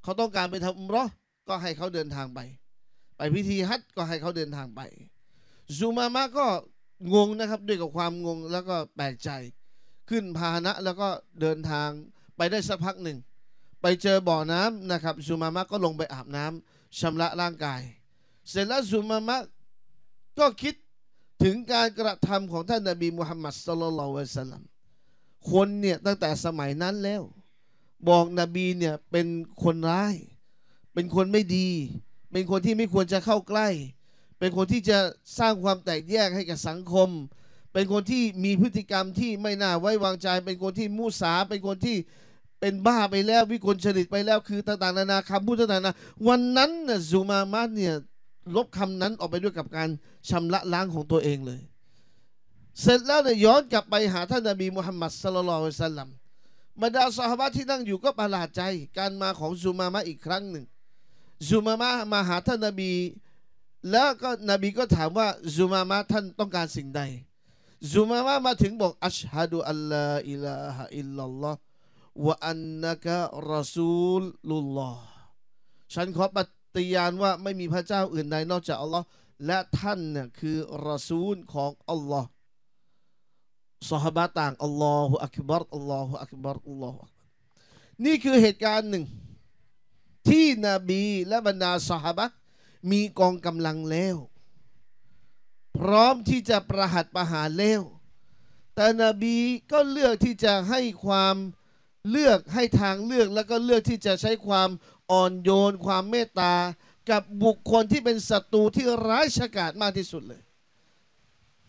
เขาต้องการไปทำอุมรอก็ให้เขาเดินทางไป ไปพิธีฮัตก็ให้เขาเดินทางไปซูมามะก็งงนะครับด้วยกับความงงแล้วก็แปลกใจขึ้นพาหนะแล้วก็เดินทางไปได้สักพักหนึ่งไปเจอบ่อน้ำนะครับซูมามะก็ลงไปอาบน้ำชำระร่างกายเสร็จแล้วซูมามะก็คิดถึงการกระทำของท่านนบีมุฮัมมัดสุลลัลวะสัลลัมคนเนี่ยตั้งแต่สมัยนั้นแล้ว บอกนบีเนี่ยเป็นคนร้ายเป็นคนไม่ดี เป็นคนที่ไม่ควรจะเข้าใกล้ เป็นคนที่จะสร้างความแตกแยกให้กับสังคม เป็นคนที่มีพฤติกรรมที่ไม่น่าไว้วางใจ เป็นคนที่มุสา เป็นคนที่เป็นบ้าไปแล้ว วิกลจริตไปแล้ว คือต่างๆนานาคำพูดต่างๆนาวันนั้นน่ะซูมามัดเนี่ยลบคำนั้นออกไปด้วยกับการชำระล้างของตัวเองเลย เสร็จแล้วเนี่ยย้อนกลับไปหาท่านนบีมุฮัมมัดสลลัลสัลลัมบรรดาสหายที่นั่งอยู่ก็ประหลาดใจ การมาของซูมามะอีกครั้งหนึ่งซูมามะมาหาท่านนบีแล้วก็นบีก็ถามว่าซูมามะท่านต้องการสิ่งใดซูมามะมาถึงบอกอัชฮะดูอัลลอฮ์อิลาฮะอิลลัลลอฮ์วะอันนักะรอซูลุลลอฮ์ฉันขอปฏิญาณว่าไม่มีพระเจ้าอื่นใด นอกจากอัลลอฮ์และท่านเนี่ยคือรอซูลของอัลลอฮ์สหบะต่างอัลลอฮฺอักบัรอัลลอฮฺอักบัรอัลลอฮฺนี่คือเหตุการณ์หนึ่งที่นบีและบรรดาสหบะมีกองกำลังแล้ว พร้อมที่จะประหัตประหารแล้ว แต่นบีก็เลือกที่จะให้ความเลือกให้ทางเลือก แล้วก็เลือกที่จะใช้ความอ่อนโยนความเมตตา กับบุคคลที่เป็นศัตรูที่ร้ายฉกาจมากที่สุดเลย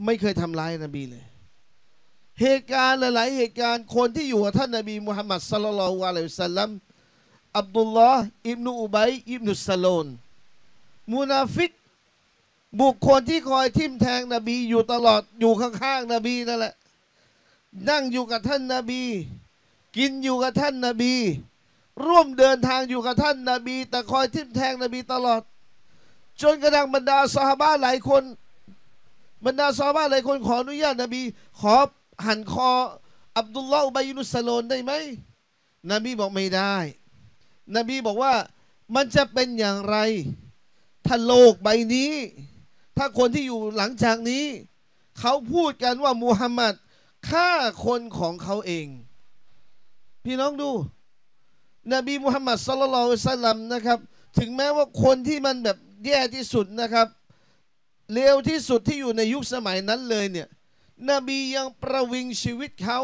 ไม่เคยทำร้ายนบีเลย เหตุการณ์หลาย ๆ เหตุการณ์คนที่อยู่กับท่านนบีมุฮัมมัดสลลัลวะลัยฮิสลัม Abdullah อิบนุอุบัย อิบนุสโลนมูนาฟิก บุคคลที่คอยทิมแทงนบี อยู่ตลอดอยู่ข้างๆนบีนั่นแหละ นั่งอยู่กับท่านนบี กินอยู่กับท่านนบี ร่วมเดินทางอยู่กับท่านนบี แต่คอยทิมแทงนบีตลอด จนกระทั่งบรรดาสหบ้าหลายคน บรรดาสหบ้าหลายคนขออนุญาตนบี ขอหันคอ อับดุลลอฮ์อุบัยนุสโลนได้ไหมนบีบอกไม่ได้นบีบอกว่ามันจะเป็นอย่างไร ถ้าโลกใบนี้ ถ้าคนที่อยู่หลังจากนี้ เขาพูดกันว่า มูฮัมหมัดฆ่าคนของเขาเอง พี่น้องดู นบีมูฮัมหมัดสลลัลสลลัมนะครับ ถึงแม้ว่าคนที่มันแบบแย่ที่สุดนะครับเลวที่สุดที่อยู่ในยุคสมัยนั้นเลยเนี่ยนบียังประวิงชีวิตเขา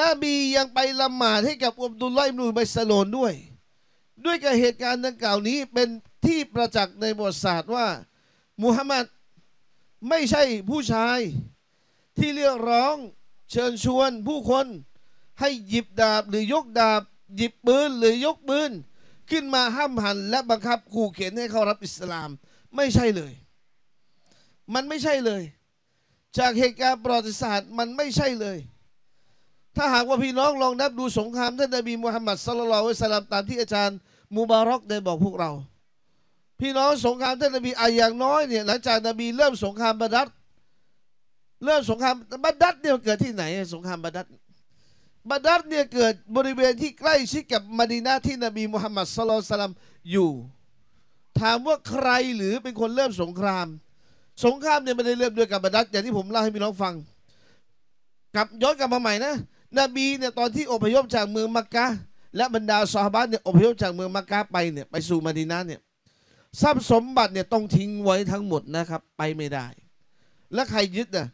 นบียังไปละหมาดให้กับอับดุลไลมนูไบสโลนด้วย ด้วยกับเหตุการณ์ดังกล่าวนี้เป็นที่ประจักษ์ในบทศาสตร์ว่า มุฮัมมัดไม่ใช่ผู้ชาย ที่เรียกร้องเชิญชวน ผู้คนให้หยิบดาบหรือยกดาบหยิบปืนหรือยกปืนขึ้นมาห้ามหันและบังคับขู่เข็นให้เขารับอิสลามไม่ใช่เลย มันไม่ใช่เลย จากเหตุการณ์ประวัติศาสตร์มันไม่ใช่เลยถ้าหากว่าพี่น้องลองนับดูสงครามท่านนบีมูฮัมมัดสลลัลวิสลามตามที่อาจารย์มูบารอกได้บอกพวกเรา พี่น้องสงครามท่านนบีอาอย่างน้อยเนี่ยหลังจากนบีเริ่มสงครามบาดัดเริ่มสงครามบาดัดเนี่ยเกิดที่ไหน สงครามบาดัดบาดัดเนี่ยเกิดบริเวณที่ใกล้ชิดกับมดีนาที่นบีมูฮัมมัดสลลัลสลามอยู่ ถามว่าใครหรือเป็นคนเริ่มสงคราม สงครามเนี่ยไม่ได้เริ่มด้วยกับบาดัดอย่างที่ผมเล่าให้พี่น้องฟังกลับย้อนกลับมาใหม่นะนบีเนี่ยตอนที่อพยพจากเมืองมักกะและบรรดาซอฮาบะเนี่ยอพยพจากเมืองมักกะไปเนี่ยไปสู่มาดินาเนี่ยทรัพย์สมบัติเนี่ยต้องทิ้งไว้ทั้งหมดนะครับไปไม่ได้ และใครยึดน่ะ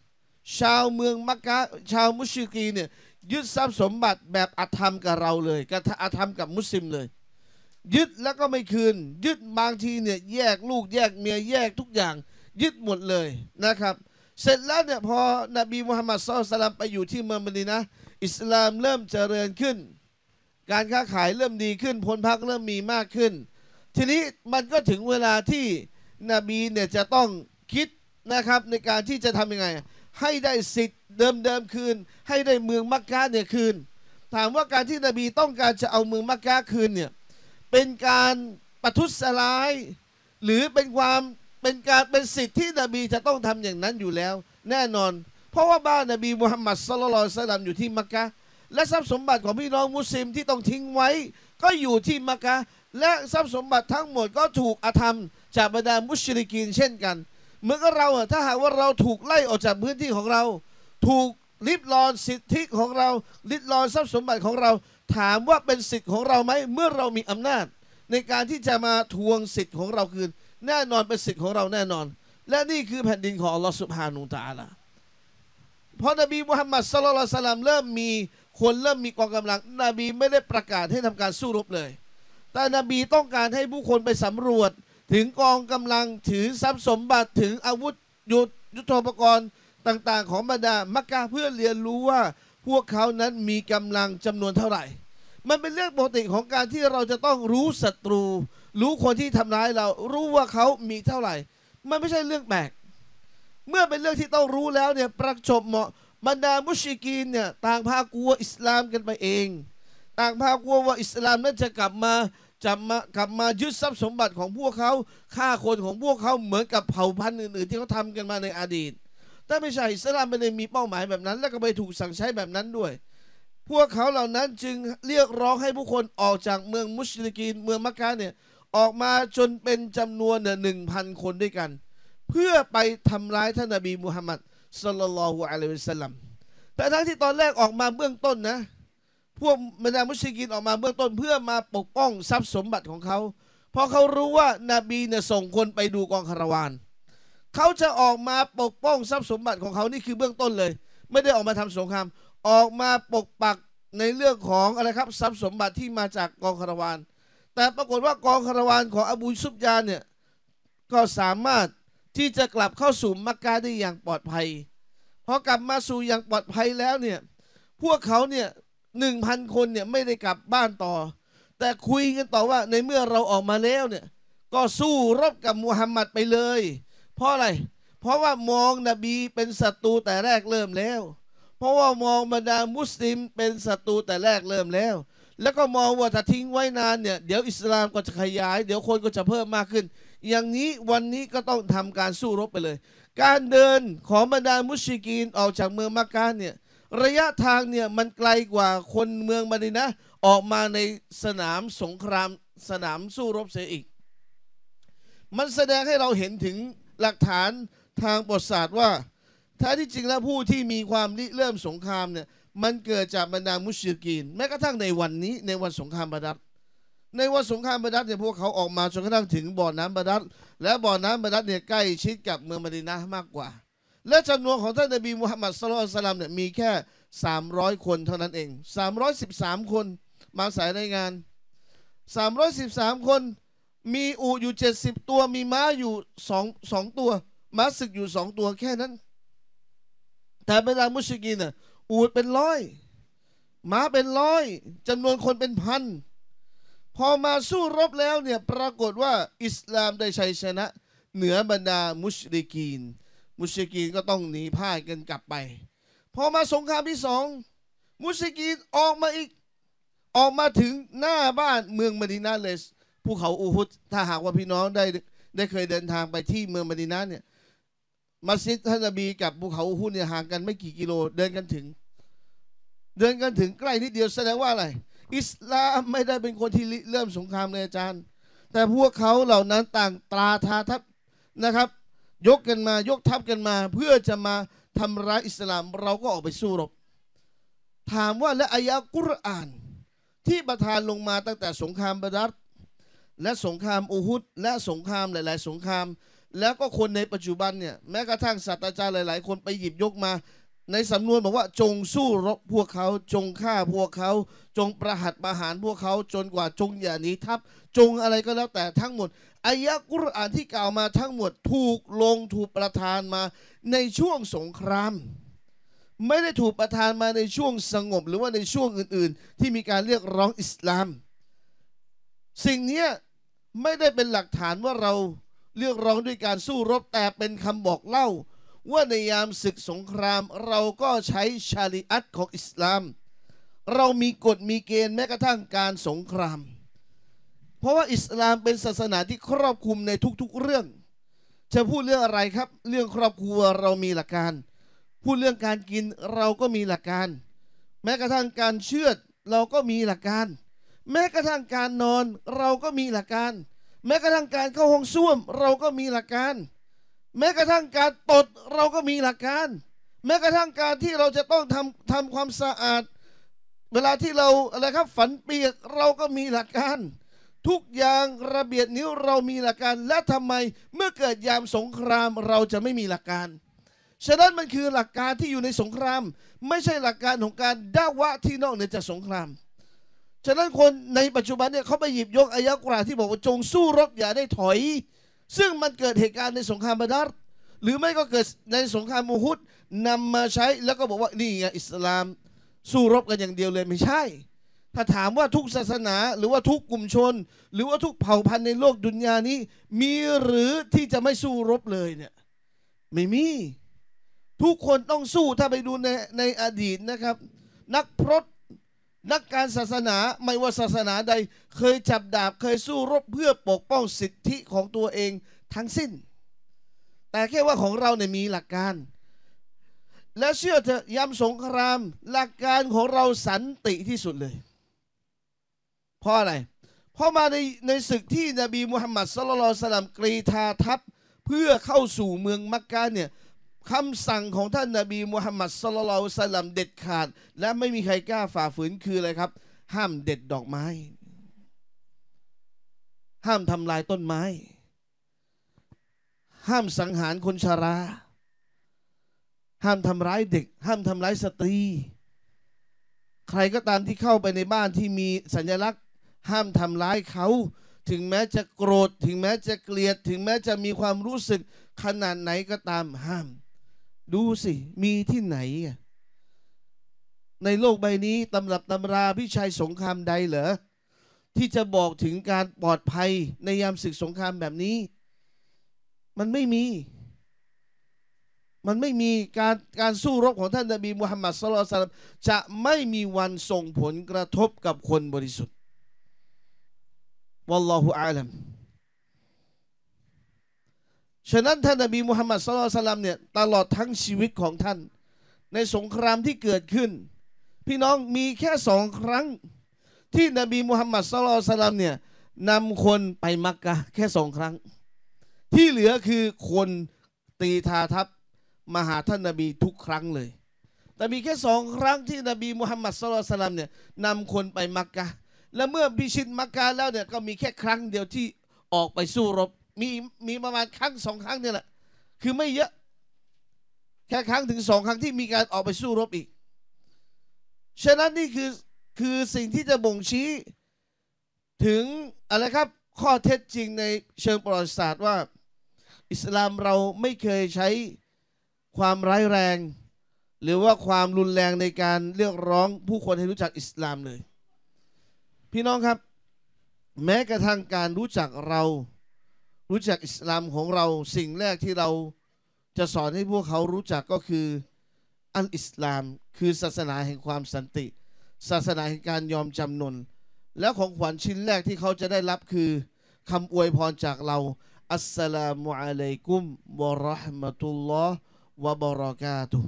ชาวเมืองมักกะชาวมุชิกีเนี่ยยึดทรัพย์สมบัติแบบอาธรรมกับเราเลยกับอาธรรมกับมุสลิมเลย ยึดแล้วก็ไม่คืน ยึดบางทีเนี่ยแยกลูกแยกเมียแยกทุกอย่าง ยึดหมดเลยนะครับ เสร็จแล้วเนี่ยพอนบีมุฮัมมัดสุลตัลไปอยู่ที่เมืองมดีนะอิสลามเริ่มเจริญขึ้น การค้าขายเริ่มดีขึ้นพลพักเริ่มมีมากขึ้น ทีนี้มันก็ถึงเวลาที่นบีเนี่ยจะต้องคิดนะครับในการที่จะทำยังไงให้ได้สิทธิ์เดิมๆ คืน ให้ได้เมืองมักกะเนี่ยคืนถามว่าการที่นบีต้องการจะเอาเมืองมักกะคืนเนี่ยเป็นการประทุษร้ายหรือเป็นความเป็นการเป็นสิทธิ์ที่นบีจะต้องทำอย่างนั้นอยู่แล้ว แน่นอนเพราะว่าบ้านนบีมุฮัมมัดสลลัลสลัมอยู่ที่มักกะและทรัพย์สมบัติของพี่น้องมุสลิมที่ต้องทิ้งไว้ ก็อยู่ที่มักกะและทรัพย์สมบัติทั้งหมดก็ถูกอาธรรม จากบรรดามุชริกีนเช่นกันเหมือนกับเราถ้าหากว่าเราถูกไล่ออกจากพื้นที่ของเรา ถูกลิบลอนสิทธิของเรา ลิบลอนทรัพย์สมบัติของเราถามว่าเป็นสิทธิ์ของเราไหมเมื่อเรามีอำนาจ ในการที่จะมาทวงสิทธิ์ของเราคืนแน่นอนเป็นสิทธิ์ของเราแน่นอน และนี่คือแผ่นดินของอัลลอฮฺสุบฮานุตาลาพราะนบีมุฮัมมัดสุลลัลสลามเริ่มมีคนเริ่มมีกองกำลังนบีไม่ได้ประกาศให้ทำการสู้รบเลย แต่นบีต้องการให้ผู้คนไปสำรวจ ถึงกองกำลังถือทรัพย์สมบัติถึงอาวุธยุทยุทโธปกรณ์ต่างๆ ของบรรดา มักกะเพื่อเรียนรู้ว่าพวกเขานั้นมีกำลังจำนวนเท่าไหร่ มันเป็นเรื่องปกติของการที่เราจะต้องรู้ศัตรู รู้คนที่ทำร้ายเรารู้ว่าเขามีเท่าไหร่ มันไม่ใช่เรื่องแปลกเมื่อเป็นเรื่องที่ต้องรู้แล้วเนี่ยประจบเหมาะบรรดามุชิกีนเนี่ย ต่างพากลัวอิสลามกันไปเอง ต่างพากลัวว่าอิสลามนั้นจะกลับมา จะมากลับมายึดทรัพย์สมบัติของพวกเขา ฆ่าคนของพวกเขา เหมือนกับเผ่าพันธุ์อื่นๆที่เขาทำกันมาในอดีต แต่ไม่ใช่อิสลามไม่ได้มีเป้าหมายแบบนั้น และก็ไปถูกสั่งใช้แบบนั้นด้วย พวกเขาเหล่านั้นจึงเรียกร้องให้ผู้คนออกจากเมืองมุชลิกีนเมืองมักกะเนี่ย ออกมาจนเป็นจำนวนหนึ่งพันคนด้วยกันเพื่อไปทำร้ายท่านนบี มุฮัมมัดสุลลัลฮุอะลัยฮิสลัมแต่ทั้งที่ตอนแรกออกมาเบื้องต้นนะ พวกบรรดามุชิกินออกมาเบื้องต้น เพื่อมาปกป้องทรัพย์สมบัติของเขาเพราะเขารู้ว่านาบีเนี่ยส่งคนไปดูกองคาราวานเขาจะออกมาปกป้องทรัพย์สมบัติของเขานี่คือเบื้องต้นเลย ไม่ได้ออกมาทำสงครามออกมาปกปักในเรื่องของอะไรครับทรัพย์สมบัติที่มาจากกองคาราวาน แต่ปรากฏว่ากองคาราวานของอบูซุบยานเนี่ยก็สามารถที่จะกลับเข้าสู่มักกะได้อย่างปลอดภัยพอกลับมาสู่อย่างปลอดภัยแล้วเนี่ย พวกเขาเนี่ยหนึ่งพันคนเนี่ยไม่ได้กลับบ้านต่อ แต่คุยกันต่อว่าในเมื่อเราออกมาแล้ว เนี่ย ก็สู้รบกับมูฮัมหมัดไปเลย เพราะอะไร เพราะว่ามองนบีเป็นศัตรูแต่แรกเริ่มแล้ว เพราะว่ามองบรรดามุสลิมเป็นศัตรูแต่แรกเริ่มแล้ว แล้วก็มองว่าถ้าทิ้งไว้นานเนี่ยเดี๋ยวอิสลามก็จะขยาย เดี๋ยวคนก็จะเพิ่มมากขึ้นอย่างนี้วันนี้ก็ต้องทำการสู้รบไปเลย การเดินของบรรดามุชิกีนออกจากเมืองมักกะเนี่ยระยะทางเนี่ยมันไกลกว่าคนเมืองมาดินะออกมาในสนามสงครามสนามสู้รบเสียอีก มันแสดงให้เราเห็นถึงหลักฐานทางประวัติศาสตร์ว่า แท้ที่จริงแล้วผู้ที่มีความริเริ่มสงครามเนี่ยมันเกิดจากบรรดามุชิกีนแม้กระทั่งในวันนี้ในวันสงครามบาดัดในวันสงครามบาดัตเนี่ยพวกเขาออกมาจนกระทั่งถึงบ่อน้ำบาดัตและบ่อน้ำบาดัตเนี่ยใกล้ชิดกับเมืองมดินามากกว่า และจำนวนของท่านนบีมุฮัมมัดสลลสลามเนี่ยมีแค่ 300 คนเท่านั้นเอง 313 คนมาสายรนยงาน 313 คนมีอูอยู่ 70 ตัวมีม้าอยู่2 2ตัวม้าศึกอยู่ 2 ตัวแค่นั้น แต่บรรดามุชกินอ่ยอูดเป็นร้อยม้าเป็นร้อยจำนวนคนเป็นพันพอมาสู้รบแล้วเนี่ยปรากฏว่าอิสลามได้ชัยชนะ เหนือบรรดามุชริกีน มุชริกีนก็ต้องหนีพ่ายกันกลับไปพอมาสงครามที่สองมุชริกีนออกมาอีก ออกมาถึงหน้าบ้านเมืองมดินาเลสภูเขาอูฮุดถ้าหากว่าพี่น้องได้ได้เคยเดินทางไปที่เมืองมดินาเนี่ยมัสยิดท่านนบีกับภูเขาอูฮุดเนี่ยห่างกันไม่กี่กิโล เดินกันถึง เดินกันถึงใกล้นิดเดียวแสดงว่าอะไรอิสลามไม่ได้เป็นคนที่เริ่มสงครามเลยอาจารย์ แต่พวกเขาเหล่านั้นต่างตราทาทัพนะครับ ยกกันมายกทัพกันมา เพื่อจะมาทำร้ายอิสลามเราก็ออกไปสู้รบถามว่าและอายะกุรอานที่ประทานลงมาตั้งแต่สงครามบาดัดและสงครามอูฮุดและสงครามหลายๆ สงคราม แล้วก็คนในปัจจุบันเนี่ยแม้กระทั่งศาสตราจารย์หลายๆคนไปหยิบยกมาในสำนวนบอกว่าจงสู้รบพวกเขาจงฆ่าพวกเขา จงประหัตประหารพวกเขาจนกว่าจงอย่าหนีทับจงอะไรก็แล้วแต่ทั้งหมดอายะกุรอานที่กล่าวมาทั้งหมดถูกลงถูกประทานมาในช่วงสงคราม ไม่ได้ถูกประทานมาในช่วงสงบหรือว่าในช่วงอื่น ๆ ที่มีการเรียกร้องอิสลาม สิ่งนี้ไม่ได้เป็นหลักฐานว่าเราเรียกร้องด้วยการสู้รบแต่เป็นคำบอกเล่าว่าในยามศึกสงครามเราก็ใช้ชาริอัตของอิสลาม เรามีกฎมีเกณฑ์แม้กระทั่งการสงคราม เพราะว่าอิสลามเป็นศาสนาที่ครอบคลุมในทุกๆเรื่อง จะพูดเรื่องอะไรครับ เรื่องครอบครัวเรามีหลักการพูดเรื่องการกินเราก็มีหลักการ แม้กระทั่งการเชื่อเราก็มีหลักการ แม้กระทั่งการนอนเราก็มีหลักการ แม้กระทั่งการเข้าห้องส้วมเราก็มีหลักการแม้กระทั่งการตดเราก็มีหลักการ แม้กระทั่งการที่เราจะต้องทำทำความสะอาด เวลาที่เราอะไรครับฝันเปียกเราก็มีหลักการ ทุกอย่างระเบียดนิ้วเรามีหลักการและทำไมเมื่อเกิดยามสงครามเราจะไม่มีหลักการฉะนั้นมันคือหลักการที่อยู่ในสงคราม ไม่ใช่หลักการของการด่าวะที่นอกเหนือจากสงคราม ฉะนั้นคนในปัจจุบันเนี่ยเขาไปหยิบยกอายะกราที่บอกว่าจงสู้รบอย่าได้ถอยซึ่งมันเกิดเหตุการณ์ในสงครามบาดารหรือไม่ก็เกิดในสงครามมูฮุดนำมาใช้ แล้วก็บอกว่านี่ไงอิสลาม สู้รบกันอย่างเดียวเลยไม่ใช่ ถ้าถามว่าทุกศาสนา หรือว่าทุกกลุ่มชน หรือว่าทุกเผ่าพันธุ์ในโลกดุนยานี้มีหรือที่จะไม่สู้รบเลยเนี่ย ไม่มี ทุกคนต้องสู้ถ้าไปดูในในอดีตนะครับ นักพรตนักการศาสนาไม่ว่าศาสนาใด เคยจับดาบเคยสู้รบเพื่อปกป้องสิทธิของตัวเองทั้งสิ้น แต่แค่ว่าของเราเนี่ยมีหลักการ และเชื่อเถอะยามสงครามหลักการของเราสันติที่สุดเลย เพราะอะไร เพราะมาในในศึกที่นบีมุฮัมมัดสลลัลสลามกรีธาทัพเพื่อเข้าสู่เมืองมักกะเนี่ยคำสั่งของท่านนาบีมูฮัมมัดสุลลัลสลัมเด็ดขาด และไม่มีใครกล้าฝ่าฝืน คืออะไรครับ ห้ามเด็ดดอกไม้ ห้ามทำลายต้นไม้ ห้ามสังหารคนชารา ห้ามทำร้ายเด็ก ห้ามทำร้ายสตรีใครก็ตามที่เข้าไปในบ้านที่มีสัญลักษณ์ ห้ามทำร้ายเขา ถึงแม้จะโกรธถึงแม้จะเกลียด ถึงแม้จะมีความรู้สึก ขนาดไหนก็ตามห้ามดูสิ มีที่ไหน ในโลกใบนี้ตำรับตำราพิชัยสงครามใดเหรอที่จะบอกถึงการปลอดภัยในยามศึกสงครามแบบนี้ มันไม่มี มันไม่มีการการสู้รบของท่านนบีมุฮัมมัดสุลตาลจะไม่มีวันส่งผลกระทบกับคนบริสุทธิ์วัลลอฮุอาลัมฉะนั้นท่านนบีมุฮัมมัดสุลตัลลัมเนี่ยตลอดทั้งชีวิตของท่านในสงครามที่เกิดขึ้น พี่น้องมีแค่สองครั้ง ที่นบีมุฮัมมัดสุลตัลลัมเนี่ยนำคนไปมักกะ แค่สองครั้ง ที่เหลือคือคนตีทาทัพมาหาท่านนบีทุกครั้งเลยแต่มีแค่สองครั้งที่นบีมุฮัมมัดสุลตัลลัมเนี่ยนำคนไปมักกะและเมื่อพิชิตมักกะแล้วเนี่ยก็มีแค่ครั้งเดียวที่ออกไปสู้รบมีมีประมาณครั้งสองครั้งเนี่ยแหละ คือไม่เยอะ แค่ครั้งถึงสองครั้งที่มีการออกไปสู้รบอีก ฉะนั้น นี่คือ คือสิ่งที่จะบ่งชี้ถึงอะไรครับข้อเท็จจริงในเชิงประวัติศาสตร์ว่า อิสลามเราไม่เคยใช้ความร้ายแรง หรือว่าความรุนแรงในการ เรียกร้องผู้คนให้รู้จักอิสลามเลย พี่น้องครับ แม้กระทั่งการรู้จักเรารู้จักอิสลามของเราสิ่งแรกที่เราจะสอนให้พวกเขารู้จักก็คือ อันอิสลามคือศาสนาแห่งความสันติ ศาสนาแห่งการยอมจำนนแล้วของขวัญชิ้นแรกที่เขาจะได้รับคือคำอวยพรจากเรา อัสสลามุอะลัยกุมวะราะห์มะตุลลอฮ์วะบะรากาตุ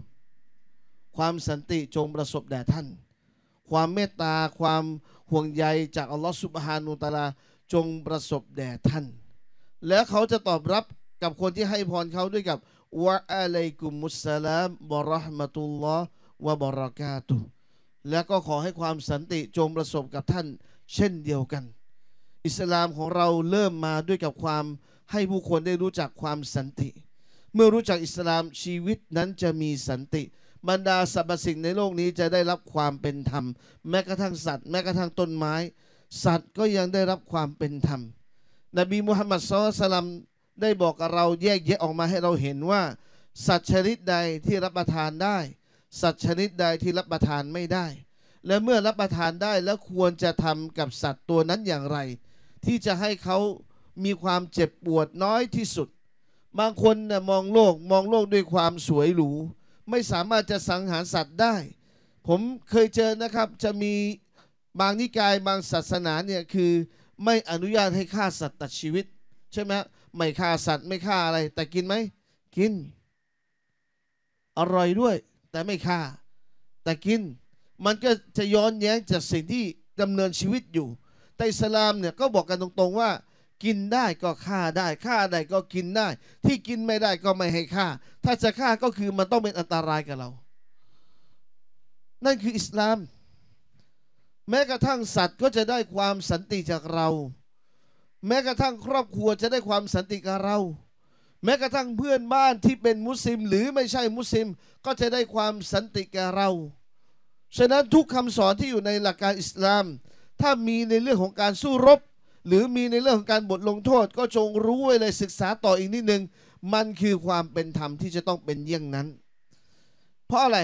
ความสันติจงประสบแด่ท่าน ความเมตตาความห่วงใย จากอัลลอฮ์สุบฮานุตาลาจงประสบแด่ท่านแล้วเขาจะตอบรับกับคนที่ให้พรเขาด้วยกับวะอะลัยกุมุสสลามบะระห์มะตุลลอฮ์วะบะรากาตุ และก็ขอให้ความสันติจงประสบกับท่านเช่นเดียวกัน อิสลามของเราเริ่มมาด้วยกับความให้ผู้คนได้รู้จักความสันติ เมื่อรู้จักอิสลามชีวิตนั้นจะมีสันติบรรดาสรรพสิ่งในโลกนี้จะได้รับความเป็นธรรม แม้กระทั่งสัตว์แม้กระทั่งต้นไม้ สัตว์ก็ยังได้รับความเป็นธรรมนบีมุฮัมมัดสุลตัลัมได้บอกกับเราแยกแยะออกมาให้เราเห็นว่า สัตว์ชนิดใดที่รับประทานได้ สัตว์ชนิดใดที่รับประทานไม่ได้ และเมื่อรับประทานได้แล้วควรจะทำกับสัตว์ตัวนั้นอย่างไร ที่จะให้เขามีความเจ็บปวดน้อยที่สุด บางคนนะมองโลกมองโลกด้วยความสวยหรูไม่สามารถจะสังหารสัตว์ได้ ผมเคยเจอนะครับจะมีบางนิกายบางศาสนาเนี่ยคือไม่อนุญาตให้ฆ่าสัตว์ตัดชีวิตใช่ไหมไม่ฆ่าสัตว์ไม่ฆ่าอะไร แต่กินไหมกิน อร่อยด้วย แต่ไม่ฆ่า แต่กินมันก็จะย้อนแย้งจากสิ่งที่ดำเนินชีวิตอยู่แต่อิสลามเนี่ยก็บอกกันตรง ๆว่า กินได้ก็ฆ่าได้ฆ่าได้ก็กินได้ ที่กินไม่ได้ก็ไม่ให้ฆ่า ถ้าจะฆ่าก็คือมันต้องเป็นอันตรายกับเรา นั่นคืออิสลามแม้กระทั่งสัตว์ก็จะได้ความสันติจากเรา แม้กระทั่งครอบครัวจะได้ความสันติกับเรา แม้กระทั่งเพื่อนบ้านที่เป็นมุสลิม หรือไม่ใช่มุสลิมก็จะได้ความสันติแก่เรา ฉะนั้นทุกคำสอนที่อยู่ในหลักการอิสลาม ถ้ามีในเรื่องของการสู้รบหรือมีในเรื่องของการบทลงโทษก็จงรู้ไว้เลยศึกษาต่ออีกนิดนึงมันคือความเป็นธรรมที่จะต้องเป็นเยี่ยงนั้น เพราะอะไร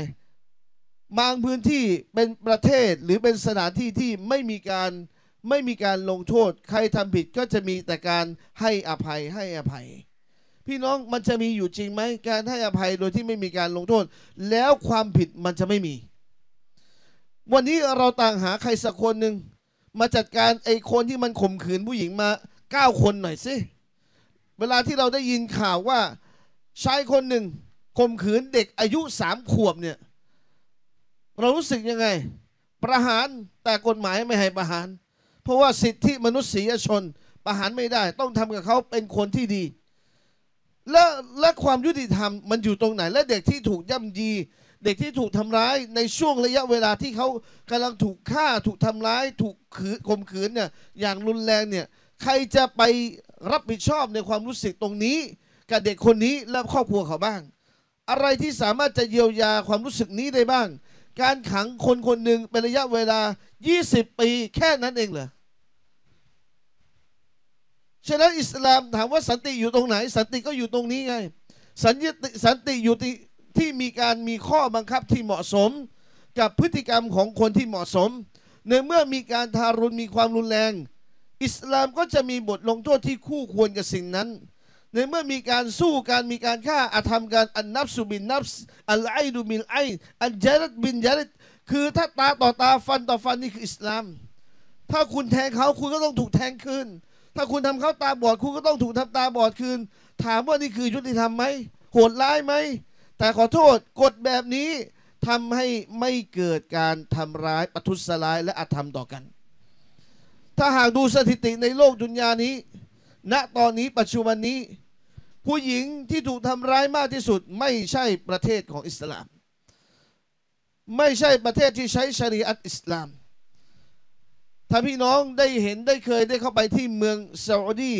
บางพื้นที่เป็นประเทศหรือเป็นสถานที่ที่ไม่มีการไม่มีการลงโทษ ใครทำผิดก็จะมีแต่การให้อภัยให้อภัย พี่น้องมันจะมีอยู่จริงไหมการให้อภัยโดยที่ไม่มีการลงโทษ แล้วความผิดมันจะไม่มี วันนี้เราต่างหาใครสักคนหนึ่งมาจัดการไอ้คนที่มันข่มขืนผู้หญิงมาเก้าคนหน่อยสิ เวลาที่เราได้ยินข่าวว่าชายคนหนึ่งข่มขืนเด็กอายุสามขวบเนี่ยเรารู้สึกยังไง ประหารแต่กฎหมายไม่ให้ประหาร เพราะว่าสิทธิมนุษยชน ประหารไม่ได้ต้องทำกับเขาเป็นคนที่ดี และและความยุติธรรมมันอยู่ตรงไหนและเด็กที่ถูกย่ำยี เด็กที่ถูกทำร้ายในช่วงระยะเวลาที่เขากำลังถูกฆ่าถูกทำร้าย ถูกขืนข่มขืนเนี่ยอย่างรุนแรงเนี่ยใครจะไปรับผิดชอบในความรู้สึกตรงนี้กับเด็กคนนี้และครอบครัวเขาบ้าง อะไรที่สามารถจะเยียวยาความรู้สึกนี้ได้บ้างการขังคนคนหนึ่งเป็นระยะเวลา 20 ปีแค่นั้นเองเหรอฉะนั้นอิสลามถามว่าสันติอยู่ตรงไหน สันติก็อยู่ตรงนี้ไงสันติสันติอยู่ที่ที่มีการมีข้อบังคับที่เหมาะสม กับพฤติกรรมของคนที่เหมาะสมในเมื่อมีการทารุณมีความรุนแรง อิสลามก็จะมีบทลงโทษที่คู่ควรกับสิ่งนั้นในเมื่อมีการสู้การมีการฆ่าอาธรรมการอัน นับสุบิน นับอันไอดูมินไออันจริดบินเจริดคือถ้าตาต่อตาฟันต่อฟันนี่คืออิสลามถ้าคุณแทงเขาคุณก็ต้องถูกแทงคืนถ้าคุณทำเขาตาบอดคุณก็ต้องถูกทำตาบอดคืนถามว่านี่คือยุติธรรมไหมโหดร้ายไหม แต่ขอโทษกฎแบบนี้ทำให้ไม่เกิดการทำร้ายประทุษร้าย และอาธรรมต่อกัน ถ้าหากดูสถิติในโลกดุนยานี้ณตอนนี้ปัจจุบันนี้ ผู้หญิงที่ถูกทำร้ายมากที่สุดไม่ใช่ประเทศของอิสลาม ไม่ใช่ประเทศที่ใช้ชริอัตอิสลาม ถ้าพี่น้องได้เห็นได้เคยได้เข้าไปที่เมืองซาอุดี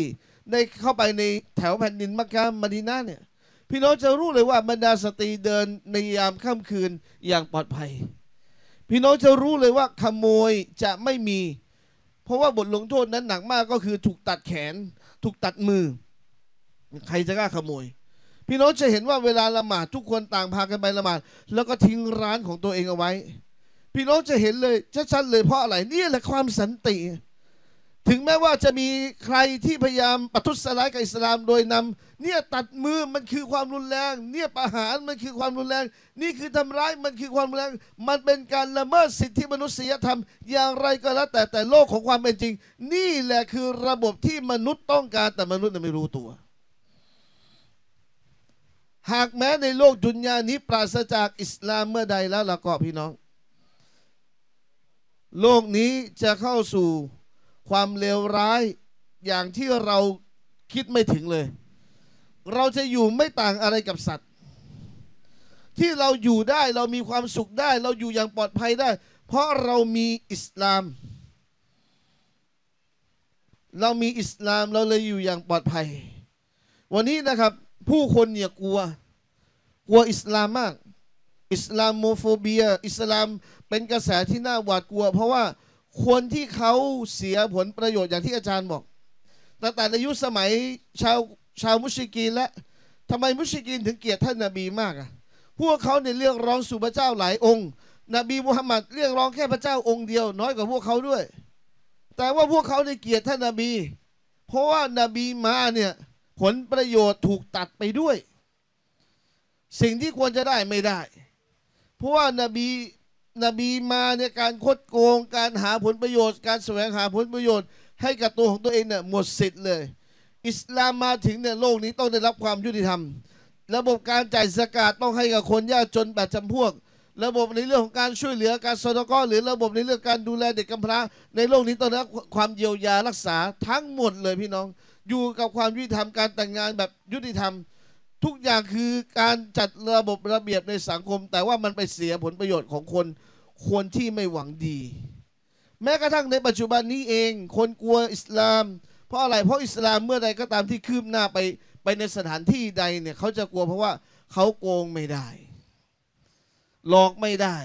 ได้เข้าไปในแถวแผ่นดินมักกะมดินาเนี่ยพี่น้องจะรู้เลยว่าบรรดาสตรีเดินในยามค่ำคืนอย่างปลอดภัย พี่น้องจะรู้เลยว่าขโมยจะไม่มี เพราะว่าบทลงโทษนั้นหนักมากก็คือถูกตัดแขนถูกตัดมือ ใครจะกล้าขโมย พี่น้องจะเห็นว่าเวลาละหมาดทุกคนต่างพากันไปละหมาดแล้วก็ทิ้งร้านของตัวเองเอาไว้ พี่น้องจะเห็นเลยชัดๆเลยเพราะอะไร นี่แหละความสันติถึงแม้ว่าจะมีใครที่พยายามประทุสร้ายกับอิสลามโดยนำเนี่ยตัดมือมันคือความรุนแรงเนี่ยประหารมันคือความรุนแรง นี่คือทำร้ายมันคือความรุนแรง มันเป็นการละเมิดสิทธิมนุษยธรรมอย่างไรก็แล้วแต่แต่โลกของความเป็นจริง นี่แหละคือระบบที่มนุษย์ต้องการแต่มนุษย์ไม่รู้ตัว หากแม้ในโลกดุนยานี้ปราศจากอิสลามเมื่อใดแล้วละก็พี่น้อง โลกนี้จะเข้าสู่ความเลวร้ายอย่างที่เราคิดไม่ถึงเลย เราจะอยู่ไม่ต่างอะไรกับสัตว์ ที่เราอยู่ได้เรามีความสุขได้ เราอยู่อย่างปลอดภัยได้ เพราะเรามีอิสลาม เรามีอิสลามเราเลยอยู่อย่างปลอดภัย วันนี้นะครับผู้คนเนี่ยกลัวกลัวอิสลามมาก อิสลามโมโฟเบีย อิสลามเป็นกระแสที่น่าหวาดกลัว เพราะว่าคนที่เขาเสียผลประโยชน์อย่างที่อาจารย์บอกตั้งแต่ในยุคสมัยชาวชาวมุชิกีนและทำไมมุชิกีนถึงเกลียดท่านนาบีมากอ่ะ พวกเขาเนี่ยเรียกร้องสู่พระเจ้าหลายองค์ นบีมุฮัมมัดเรียกร้องแค่พระเจ้าองค์เดียว น้อยกว่าพวกเขาด้วย แต่ว่าพวกเขาในเกลียดท่านนาบี เพราะว่านาบีมาเนี่ยผลประโยชน์ถูกตัดไปด้วย สิ่งที่ควรจะได้ไม่ได้ เพราะว่านาบีนบีมาเนี่ยการคดโกงการหาผลประโยชน์ การแสวงหาผลประโยชน์ ให้กับตัวของตัวเองเนี่ยหมดสิทธิ์เลยอิสลามมาถึงเนี่ยโลกนี้ต้องได้รับความยุติธรรม ระบบการจ่ายสกาดต้องให้กับคนยากจนแบบจำพวก ระบบในเรื่องของการช่วยเหลือการสนกอหรือ ระบบในเรื่องการดูแลเด็กกำพร้า ในโลกนี้ต้องได้รับความเยียวยารักษาทั้งหมดเลยพี่น้อง อยู่กับความยุติธรรมการแต่งงานแบบยุติธรรมทุกอย่างคือการจัดระบบระเบียบในสังคม แต่ว่ามันไปเสียผลประโยชน์ของคนคนที่ไม่หวังดี แม้กระทั่งในปัจจุบันนี้เอง คนกลัวอิสลาม เพราะอะไร เพราะอิสลามเมื่อใดก็ตามที่คืบหน้าไปไปในสถานที่ใดเนี่ยเขาจะกลัวเพราะว่าเขาโกงไม่ได้หลอกไม่ได้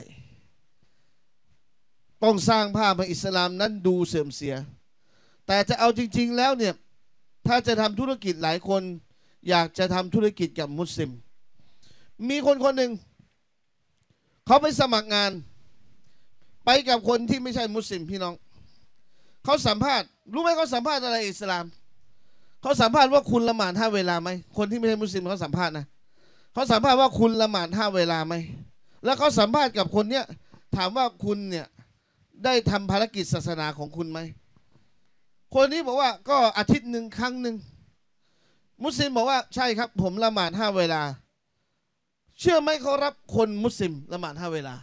ต้องสร้างภาพให้อิสลามนั้นดูเสื่อมเสีย แต่จะเอาจริง ๆ แล้วเนี่ยถ้าจะทำธุรกิจหลายคนอยากจะทำธุรกิจกับมุสลิม มีคนคนหนึ่งเขาไปสมัครงาน ไปกับคนที่ไม่ใช่มุสลิมพี่น้อง เขาสัมภาษณ์ รู้ไหมเขาสัมภาษณ์อะไรอิสลามเขาสัมภาษณ์ว่าคุณละหมาดห้าเวลาไหมคนที่ไม่ใช่มุสลิมเขาสัมภาษณ์นะเขาสัมภาษณ์ว่าคุณละหมาดห้าเวลาไหมแล้วเขาสัมภาษณ์กับคนเนี้ยถามว่าคุณเนี่ยได้ทำภารกิจศาสนาของคุณไหมคนนี้บอกว่าก็อาทิตย์หนึ่งครั้งหนึ่งมุสลิมบอกว่าใช่ครับ ผมละหมาดห้าเวลา เชื่อไหมเขารับคนมุสลิมละหมาดห้าเวลา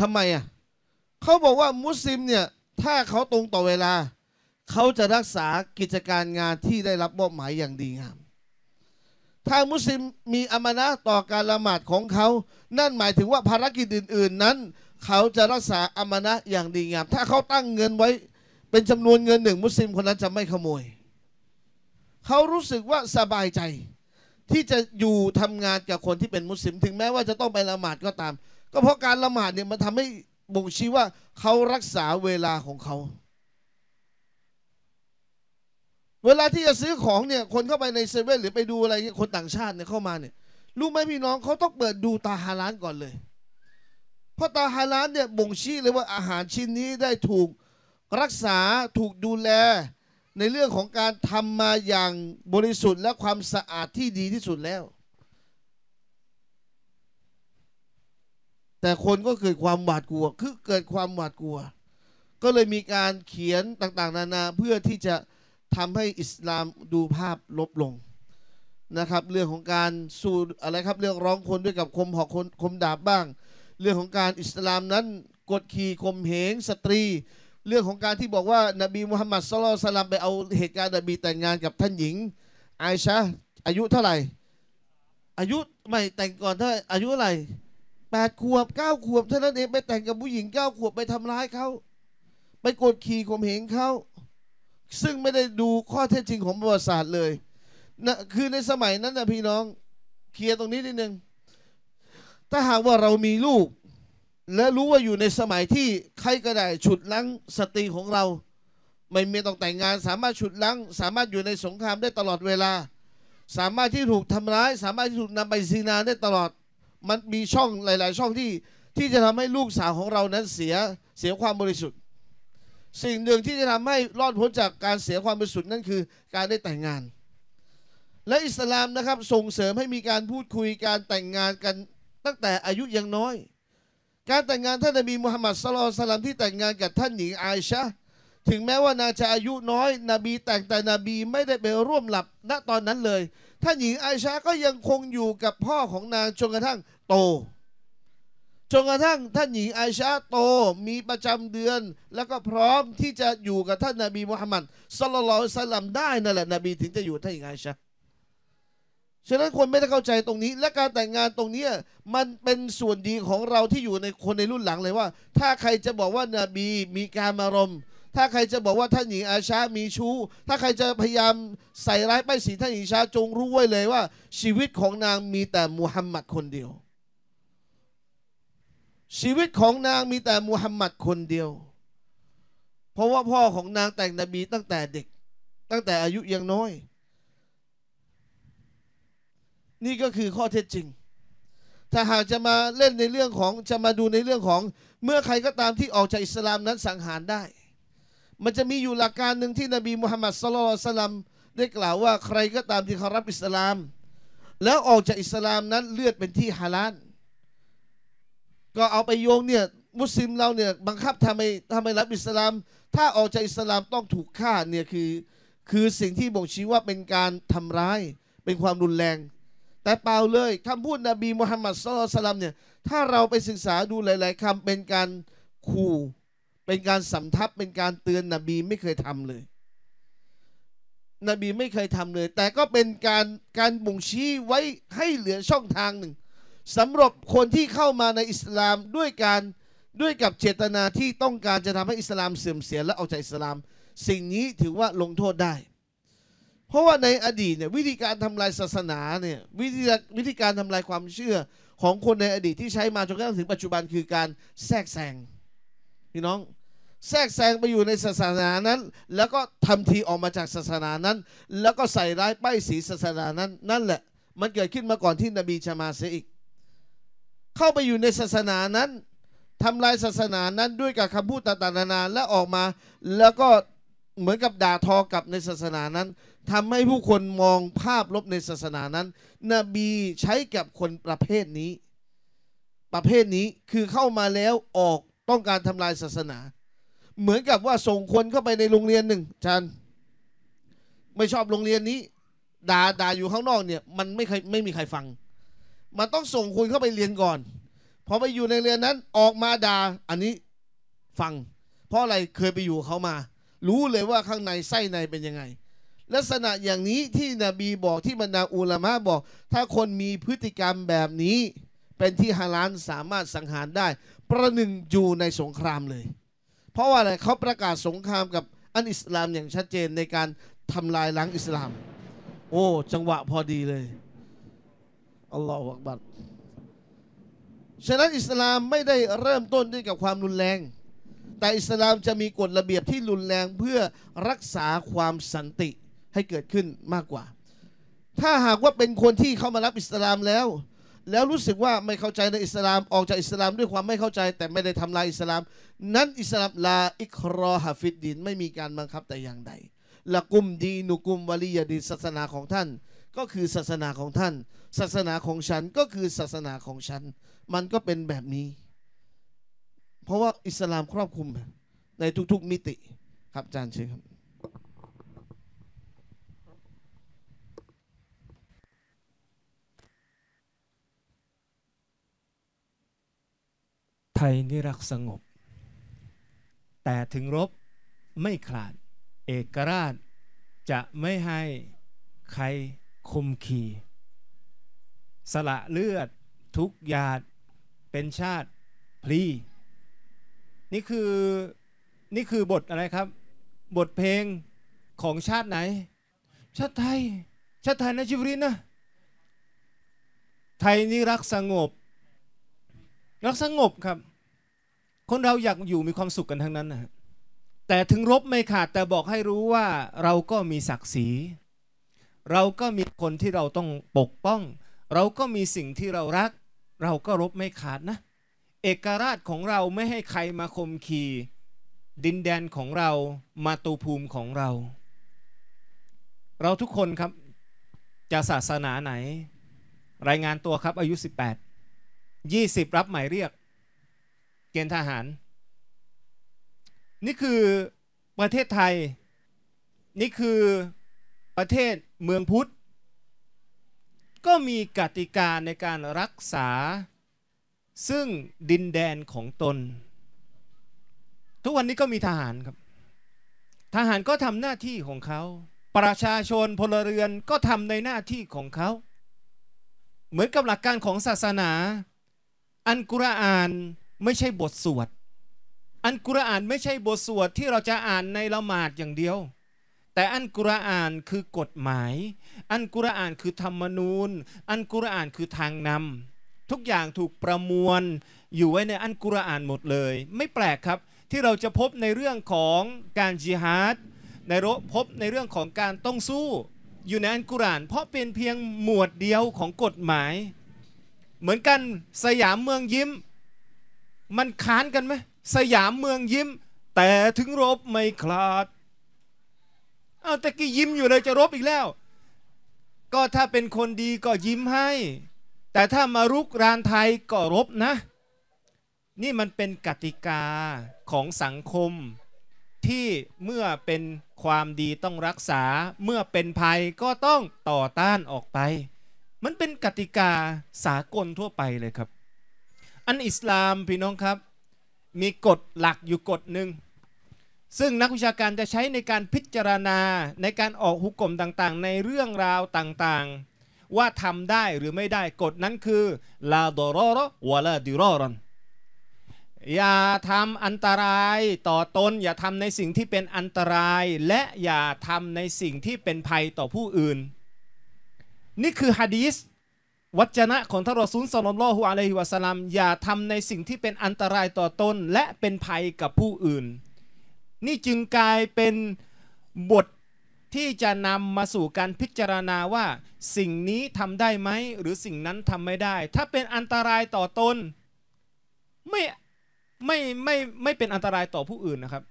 ทำไมอ่ะเขาบอกว่ามุสลิมเนี่ยถ้าเขาตรงต่อเวลาเขาจะรักษากิจการงานที่ได้รับมอบหมายอย่างดีงาม ถ้ามุสลิมมีอามานะต่อการละหมาดของเขา นั่นหมายถึงว่าภารกิจอื่น ๆนั้น เขาจะรักษาอามานะอย่างดีงามถ้าเขาตั้งเงินไว้เป็นจำนวนเงินหนึ่งมุสลิมคนนั้นจะไม่ขโมยเขารู้สึกว่าสบายใจ ที่จะอยู่ทำงานกับคนที่เป็นมุสลิมถึงแม้ว่าจะต้องไปละหมาดก็ตามก็เพราะการละหมาดเนี่ยมันทำให้บ่งชี้ว่าเขารักษาเวลาของเขา เวลาที่จะซื้อของเนี่ยคนเข้าไปในเซเว่นหรือไปดูอะไรคนต่างชาติเนี่ยเข้ามาเนี่ยรู้ไหมพี่น้องเขาต้องเปิดดูตาฮาลานก่อนเลย เพราะตาฮาลานเนี่ยบ่งชี้เลยว่าอาหารชิ้นนี้ได้ถูกรักษาถูกดูแลในเรื่องของการทำมาอย่างบริสุทธิ์และความสะอาดที่ดีที่สุดแล้ว แต่คนก็เกิดความหวาดกลัว คือเกิดความหวาดกลัว ก็เลยมีการเขียนต่าง ๆนานาเพื่อที่จะทำให้อิสลามดูภาพลบลงนะครับ เรื่องของการสู้อะไรครับเรื่องร้องคนด้วยกับคมหอกคมดาบบ้าง เรื่องของการอิสลามนั้นกดขี่ข่มเหงสตรีเรื่องของการที่บอกว่า นบีมุฮัมมัดสลลตัมไปเอาเหตุการณ์นบีแต่งงานกับท่านหญิงไอชาอายุเท่าไหร่ อายุไม่แต่งก่อนเท่าอายุอะไรแปดขวบเก้าขวบเท่านั้นเองไปแต่งกับผู้หญิงเก้าขวบไปทำร้ายเขาไปกดขี่ข่มเหงเขา ซึ่งไม่ได้ดูข้อเท็จจริงของประวัติศาสตร์เลยนะคือในสมัยนั้นนะพี่น้อง เคลียร์ตรงนี้นิดนึงถ้าหากว่าเรามีลูกและรู้ว่าอยู่ในสมัยที่ใครก็ได้ฉุดลั้งสตรีของเรา ไม่มีต้องแต่งงานสามารถฉุดลั้ง สามารถอยู่ในสงครามได้ตลอดเวลา สามารถที่ถูกทำร้าย สามารถที่ถูกนำไปซีนาได้ตลอด มันมีช่องหลาย ๆ ช่องที่ที่จะทำให้ลูกสาวของเรานั้นเสียเสียความบริสุทธิ์สิ่งหนึ่งที่จะทำให้รอดพ้นจากการเสียความบริสุทธิ์นั่นคือ การได้แต่งงาน และอิสลามนะครับส่งเสริมให้มีการพูดคุยการแต่งงานกันตั้งแต่อายุยังน้อยการแต่งงานท่านนบีมุฮัมมัดสลอสลัมที่แต่งงานกับท่านหญิงอาชะถึงแม้ว่านางจะอายุน้อยนบีแต่งแต่นบีไม่ได้ไปร่วมหลับณตอนนั้นเลย ท่านหญิงอาชาก็ยังคงอยู่กับพ่อของนางจนกระทั่งโตจนกระทั่งท่านหญิงอาชาโตมีประจำเดือน แล้วก็พร้อมที่จะอยู่กับท่านนบีมุฮัมมัดสลลัลสลัมได้นั่นแหละนบีถึงจะอยู่ท่านหญิงอาชะฉะนั้นคนไม่ได้เข้าใจตรงนี้ และการแต่งงานตรงนี้มันเป็นส่วนดีของเราที่อยู่ในคนในรุ่นหลังเลยว่า ถ้าใครจะบอกว่านาบีมีการมารมถ้าใครจะบอกว่าท่านหญิงอาชามีชู้ถ้าใครจะพยายามใส่ร้ายป้ายสีท่านหญิงชาจงรู้ไว้เลยว่า ชีวิตของนางมีแต่มูฮัมหมัดคนเดียว ชีวิตของนางมีแต่มูฮัมหมัดคนเดียว เพราะว่าพ่อของนางแต่งนบีตั้งแต่เด็ก ตั้งแต่อายุยังน้อยนี่ก็คือข้อเท็จจริง ถ้าหากจะมาเล่นในเรื่องของจะมาดูในเรื่องของเมื่อใครก็ตามที่ออกจากอิสลามนั้นสังหารได้ มันจะมีอยู่หลักการหนึ่งที่นบีมุฮัมมัดสลลัลสลัมได้กล่าวว่าใครก็ตามที่เขารับอิสลาม แล้วออกจากอิสลามนั้นเลือดเป็นที่ฮาลาลก็เอาไปโยงเนี่ยมุสลิมเราเนี่ยบังคับทำไมทำไมรับอิสลาม ถ้าออกจากอิสลามต้องถูกฆ่าเนี่ยคือคือสิ่งที่บ่งชี้ว่าเป็นการทำร้ายเป็นความรุนแรงแต่เปล่าเลยคำพูดนบีมุฮัมมัดสุลตัลัมเนี่ยถ้าเราไปศึกษาดูหลายๆคำเป็นการขู่เป็นการสำทับเป็นการเตือนนบีไม่เคยทำเลยนบีไม่เคยทำเลย แต่ก็เป็นการการบ่งชี้ไว้ให้เหลือช่องทางหนึ่งสำหรับคนที่เข้ามาในอิสลามด้วยการด้วยกับเจตนาที่ต้องการจะทำให้อิสลามเสื่อมเสียและออกจากอิสลาม สิ่งนี้ถือว่าลงโทษได้เพราะว่าในอดีตเนี่ยวิธีการทำลายศาสนาเนี่ยวิธีวิธีการทำลายความเชื่อของคนในอดีต ที่ใช้มาจนกระทั่งถึงปัจจุบันคือการแทรกแซงพี่น้องแทรกแซงไปอยู่ในศาสนานั้น แล้วก็ทำทีออกมาจากศาสนานั้น แล้วก็ใส่ร้ายป้ายสีศาสนานั้นนั่นแหละมันเกิดขึ้นมาก่อนที่นบีชะมาเสียอีก เข้าไปอยู่ในศาสนานั้น ทำลายศาสนานั้นด้วยกับคำพูดต่างๆนานาและออกมา แล้วก็เหมือนกับด่าทอกับในศาสนานั้นทำให้ผู้คนมองภาพลบในศาสนานั้น นบีใช้กับคนประเภทนี้ ประเภทนี้คือเข้ามาแล้วออกต้องการทำลายศาสนา เหมือนกับว่าส่งคนเข้าไปในโรงเรียนหนึ่งจันไม่ชอบโรงเรียนนี้ ด่าด่าอยู่ข้างนอกเนี่ย มันไม่เคยไม่มีใครฟัง มันต้องส่งคนเข้าไปเรียนก่อน พอไปอยู่ในเรียนนั้นออกมาด่า อันนี้ฟัง เพราะอะไรเคยไปอยู่เขามา รู้เลยว่าข้างในไส้ในเป็นยังไงลักษณะอย่างนี้ที่นบีบอกที่บรรดาอุลามะบอก ถ้าคนมีพฤติกรรมแบบนี้ เป็นที่ฮาลานสามารถสังหารได้ ประหนึ่งอยู่ในสงครามเลย เพราะว่าอะไรเขาประกาศสงครามกับอันอิสลามอย่างชัดเจนในการทำลายล้างอิสลาม โอ้ จังหวะพอดีเลยอัลลอฮฺอักบัรฉะนั้นอิสลามไม่ได้เริ่มต้นด้วยกับความรุนแรง แต่อิสลามจะมีกฎระเบียบที่รุนแรงเพื่อรักษาความสันติให้เกิดขึ้นมากกว่า ถ้าหากว่าเป็นคนที่เข้ามารับอิสลามแล้ว แล้วรู้สึกว่าไม่เข้าใจในอิสลาม ออกจากอิสลามด้วยความไม่เข้าใจ แต่ไม่ได้ทำลายอิสลาม นั้นอิสลามลาอิครอฮฟิดดินไม่มีการบังคับแต่อย่างใด ละกุมดีนุกุมวลียดีศาสนาของท่าน ก็คือศาสนาของท่าน ศาสนาของฉันก็คือศาสนาของฉัน มันก็เป็นแบบนี้ เพราะว่าอิสลามครอบคลุม ในทุกๆมิติ ครับอาจารย์เช่ครับไทยนิรักสงบ แต่ถึงรบไม่ขาด เอกราช จะไม่ให้ใครคมขี สละเลือดทุกหยาดเป็นชาติพลีนี่คือ นี่คือบทอะไรครับ บทเพลงของชาติไหน ชาติไทย ชาติไทยนะชิวรินนะ ไทยนี่รักสงบรักสงบครับ คนเราอยากอยู่มีความสุขกันทั้งนั้นนะแต่ถึงรบไม่ขาดแต่บอกให้รู้ว่าเราก็มีศักดิ์ศรีเราก็มีคนที่เราต้องปกป้อง เราก็มีสิ่งที่เรารัก เราก็รบไม่ขาดนะ เอกราชของเราไม่ให้ใครมาคมขีดินแดนของเรามาตูภูมิของเรา เราทุกคนครับจะศาสนาไหน รายงานตัวครับอายุ18ยี่สิบรับหมายเรียก เกณฑ์ทหาร นี่คือประเทศไทย นี่คือประเทศเมืองพุทธก็มีกติกาในการรักษา ซึ่งดินแดนของตน ทุกวันนี้ก็มีทหารครับ ทหารก็ทำหน้าที่ของเขา ประชาชนพลเรือนก็ทำในหน้าที่ของเขาเหมือนกับหลักการของศาสนาอันกุรอานไม่ใช่บทสวด อันกุรอานไม่ใช่บทสวดที่เราจะอ่านในละหมาดอย่างเดียว แต่อันกุรอานคือกฎหมาย อันกุรอานคือธรรมนูญ อันกุรอานคือทางนำ ทุกอย่างถูกประมวลอยู่ไว้ในอันกุรอานหมดเลย ไม่แปลกครับที่เราจะพบในเรื่องของการจิฮาดในรพบในเรื่องของการต้องสู้ อยู่ในอันกุรอานเพราะเป็นเพียงหมวดเดียวของกฎหมายเหมือนกันสยามเมืองยิ้ม มันค้านกันไหมสยามเมืองยิ้ม แต่ถึงรบไม่คลาดเอาตะกี้ยิ้มอยู่เลยจะรบอีกแล้ว ก็ถ้าเป็นคนดีก็ยิ้มให้ แต่ถ้ามารุกรานไทยก็รบนะ นี่มันเป็นกติกาของสังคม ที่เมื่อเป็นความดีต้องรักษาเมื่อเป็นภัยก็ต้องต่อต้านออกไปมันเป็นกติกาสากลทั่วไปเลยครับ อันอิสลาม พี่น้องครับมีกฎหลักอยู่กฎหนึ่งซึ่งนักวิชาการจะใช้ในการพิจารณาในการออกหุกกลมต่างๆ ในเรื่องราวต่างๆ ว่าทำได้หรือไม่ได้กฎนั้นคือลาดรอรวลาดิรอรอนอย่าทำอันตรายต่อตนอย่าทำในสิ่งที่เป็นอันตราย และอย่าทำในสิ่งที่เป็นภัยต่อผู้อื่นนี่คือฮะดีสวัจนะของท่านรอซูลสลลัลลอฮุอะลัยฮิวะสัลลัมอย่าทำในสิ่งที่เป็นอันตรายต่อตนและเป็นภัยกับผู้อื่น นี่จึงกลายเป็นบทที่จะนำมาสู่การพิจารณาว่าสิ่งนี้ทำได้ไหมหรือสิ่งนั้นทำไม่ได้ ถ้าเป็นอันตรายต่อตนไม่ไม่ไม่ไม่เป็นอันตรายต่อผู้อื่นนะครับ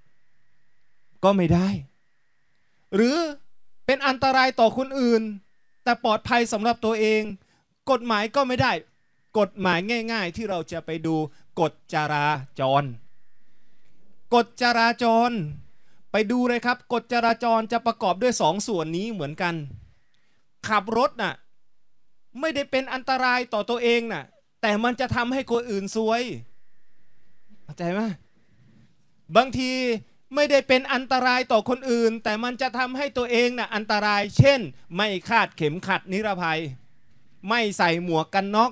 ก็ไม่ได้ หรือเป็นอันตรายต่อคนอื่นแต่ปลอดภัยสำหรับตัวเอง กฎหมายก็ไม่ได้ กฎหมายง่าย ๆ ที่เราจะไปดู กฎจราจรกฎจราจร ไปดูเลยครับ กฎจราจรจะประกอบด้วยสองส่วนนี้เหมือนกัน ขับรถนะ่ะไม่ได้เป็นอันตรายต่อตัวเองนะ่ะแต่มันจะทำให้คนอื่นซวยเข้าใจไหมบางทีไม่ได้เป็นอันตรายต่อคนอื่น แต่มันจะทำให้ตัวเองนะ่ะอันตรายเช่น ไม่คาดเข็มขัดนิรภัย ไม่ใส่หมวกกันน็อก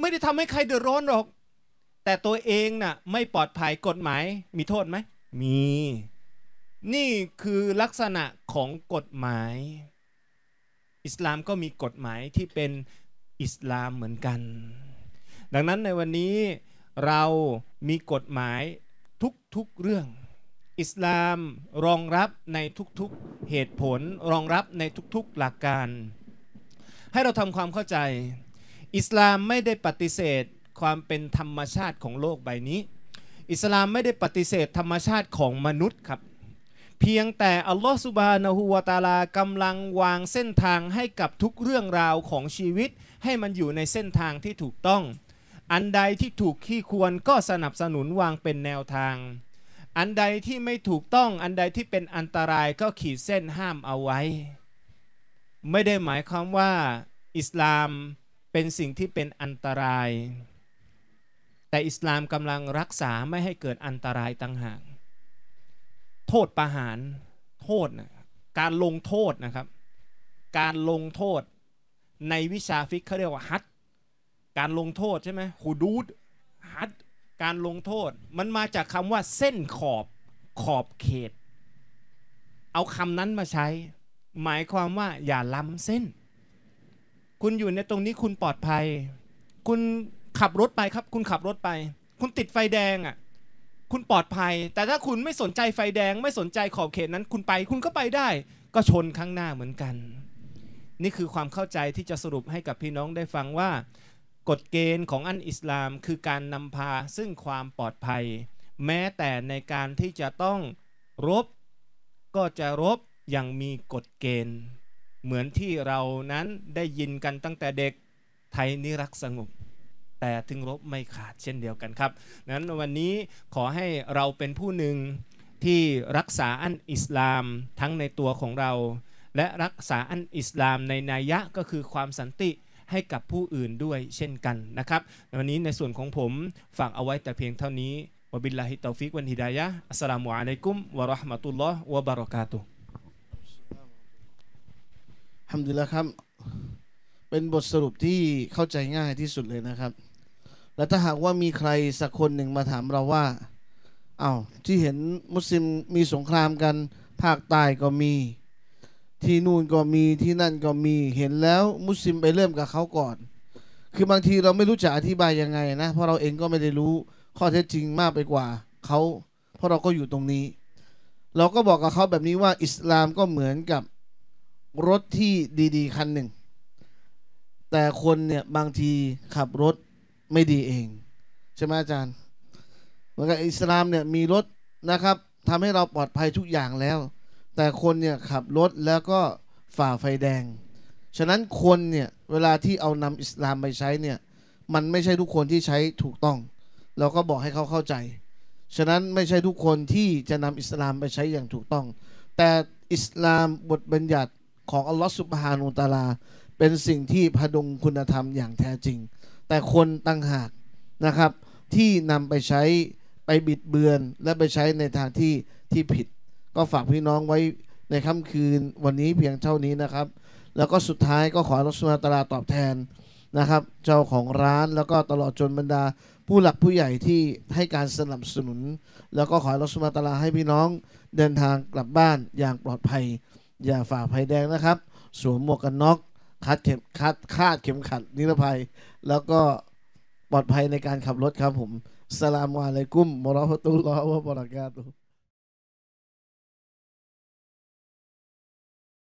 ไม่ได้ทำให้ใครเดือดร้อนหรอก แต่ตัวเองนะ่ะไม่ปลอดภัยกฎหมายมีโทษไหมมี นี่คือลักษณะของกฎหมายอิสลามก็มีกฎหมายที่เป็นอิสลามเหมือนกัน ดังนั้นในวันนี้เรามีกฎหมายทุกๆเรื่องอิสลามรองรับในทุกๆเหตุผลรองรับในทุกๆหลักการ ให้เราทำความเข้าใจ อิสลามไม่ได้ปฏิเสธความเป็นธรรมชาติของโลกใบนี้ อิสลามไม่ได้ปฏิเสธธรรมชาติของมนุษย์ครับ เพียงแต่อัลลอฮฺสุบานะฮูวาตาลากำลังวางเส้นทางให้กับทุกเรื่องราวของชีวิต ให้มันอยู่ในเส้นทางที่ถูกต้อง อันใดที่ถูกขี้ควรก็สนับสนุนวางเป็นแนวทางอันใดที่ไม่ถูกต้องอันใดที่เป็นอันตรายก็ขีดเส้นห้ามเอาไว้ ไม่ได้หมายความว่าอิสลามเป็นสิ่งที่เป็นอันตราย แต่อิสลามกำลังรักษาไม่ให้เกิดอันตรายต่างหากโทษประหารโทษนะการลงโทษนะครับ การลงโทษในวิชาฟิกเขาเรียกว่าฮัตการลงโทษใช่ไหมฮูดูดฮัตการลงโทษ มันมาจากคำว่าเส้นขอบ ขอบเขต เอาคำนั้นมาใช้ หมายความว่าอย่าล้ำเส้น คุณอยู่ในตรงนี้คุณปลอดภัย คุณขับรถไปครับ คุณขับรถไป คุณติดไฟแดงอ่ะคุณปลอดภัย แต่ถ้าคุณไม่สนใจไฟแดง ไม่สนใจขอบเขตนั้น คุณไป คุณก็ไปได้ก็ชนข้างหน้าเหมือนกัน นี่คือความเข้าใจที่จะสรุปให้กับพี่น้องได้ฟังว่ากฎเกณฑ์ของอันอิสลามคือการนำพาซึ่งความปลอดภัย แม้แต่ในการที่จะต้องรบก็จะรบอย่างมีกฎเกณฑ์ เหมือนที่เรานั้นได้ยินกันตั้งแต่เด็กไทยนิรักสงบ แต่ถึงรบไม่ขาดเช่นเดียวกันครับนั้นวันนี้ขอให้เราเป็นผู้หนึ่งที่รักษาอันอิสลามทั้งในตัวของเรา และรักษาอันอิสลามในนัยยะก็คือความสันติให้กับผู้อื่นด้วยเช่นกันนะครับวันนี้ในส่วนของผมฝากเอาไว้แต่เพียงเท่านี้วบิลลาฮิตาฟิกวันฮิดายะอัสลามุอะลัยกุมวะราะห์มะตุลลอฮ์วะบารอกาตุฮัมดุลิลล์ครับ เป็นบทสรุปที่เข้าใจง่ายที่สุดเลยนะครับ และถ้าหากว่ามีใครสักคนหนึ่งมาถามเราว่าอา้าวที่เห็นมุสลิมมีสงครามกัน ภาคใต้ก็มีที่นู่นก็มีที่นั่นก็มีเห็นแล้วมุสลิมไปเริ่มกับเขาก่อน คือบางทีเราไม่รู้จะอธิบายยังไงนะ เพราะเราเองก็ไม่ได้รู้ข้อเท็จจริงมากไปกว่าเขาเพราะเราก็อยู่ตรงนี้ เราก็บอกกับเขาแบบนี้ว่าอิสลามก็เหมือนกับรถที่ดี ๆคันหนึ่ง แต่คนเนี่ยบางทีขับรถไม่ดีเองใช่ไหมอาจารย์เหมือนกับอิสลามเนี่ยมีรถนะครับทำให้เราปลอดภัยทุกอย่างแล้วแต่คนเนี่ยขับรถแล้วก็ฝ่าไฟแดง ฉะนั้นคนเนี่ย เวลาที่เอานำอิสลามไปใช้เนี่ย มันไม่ใช่ทุกคนที่ใช้ถูกต้องเราก็บอกให้เขาเข้าใจ ฉะนั้นไม่ใช่ทุกคนที่จะนำอิสลามไปใช้อย่างถูกต้อง แต่อิสลามบทบัญญัติของอัลลอฮฺสุบฮานุตาลาเป็นสิ่งที่พดุงคุณธรรมอย่างแท้จริง แต่คนต่างหากนะครับที่นำไปใช้ไปบิดเบือนและไปใช้ในทางที่ที่ผิดก็ฝากพี่น้องไว้ในค่ำคืนวันนี้เพียงเท่านี้นะครับ แล้วก็สุดท้ายก็ขอรัศมาตลาตอบแทนนะครับ เจ้าของร้านแล้วก็ตลอดจนบรรดาผู้หลักผู้ใหญ่ที่ให้การสนับสนุน แล้วก็ขอรัศมาตลาให้พี่น้องเดินทางกลับบ้านอย่างปลอดภัย อย่าฝ่าภัยแดงนะครับสวมหมวกกันน็อกคาดเข็มคาดคาดเข็มขัดนิรภัย แล้วก็ปลอดภัยในการขับรถครับผมสลามวาเลยกุ้มมรอฮตุลลอฮ์วะบรักาตุ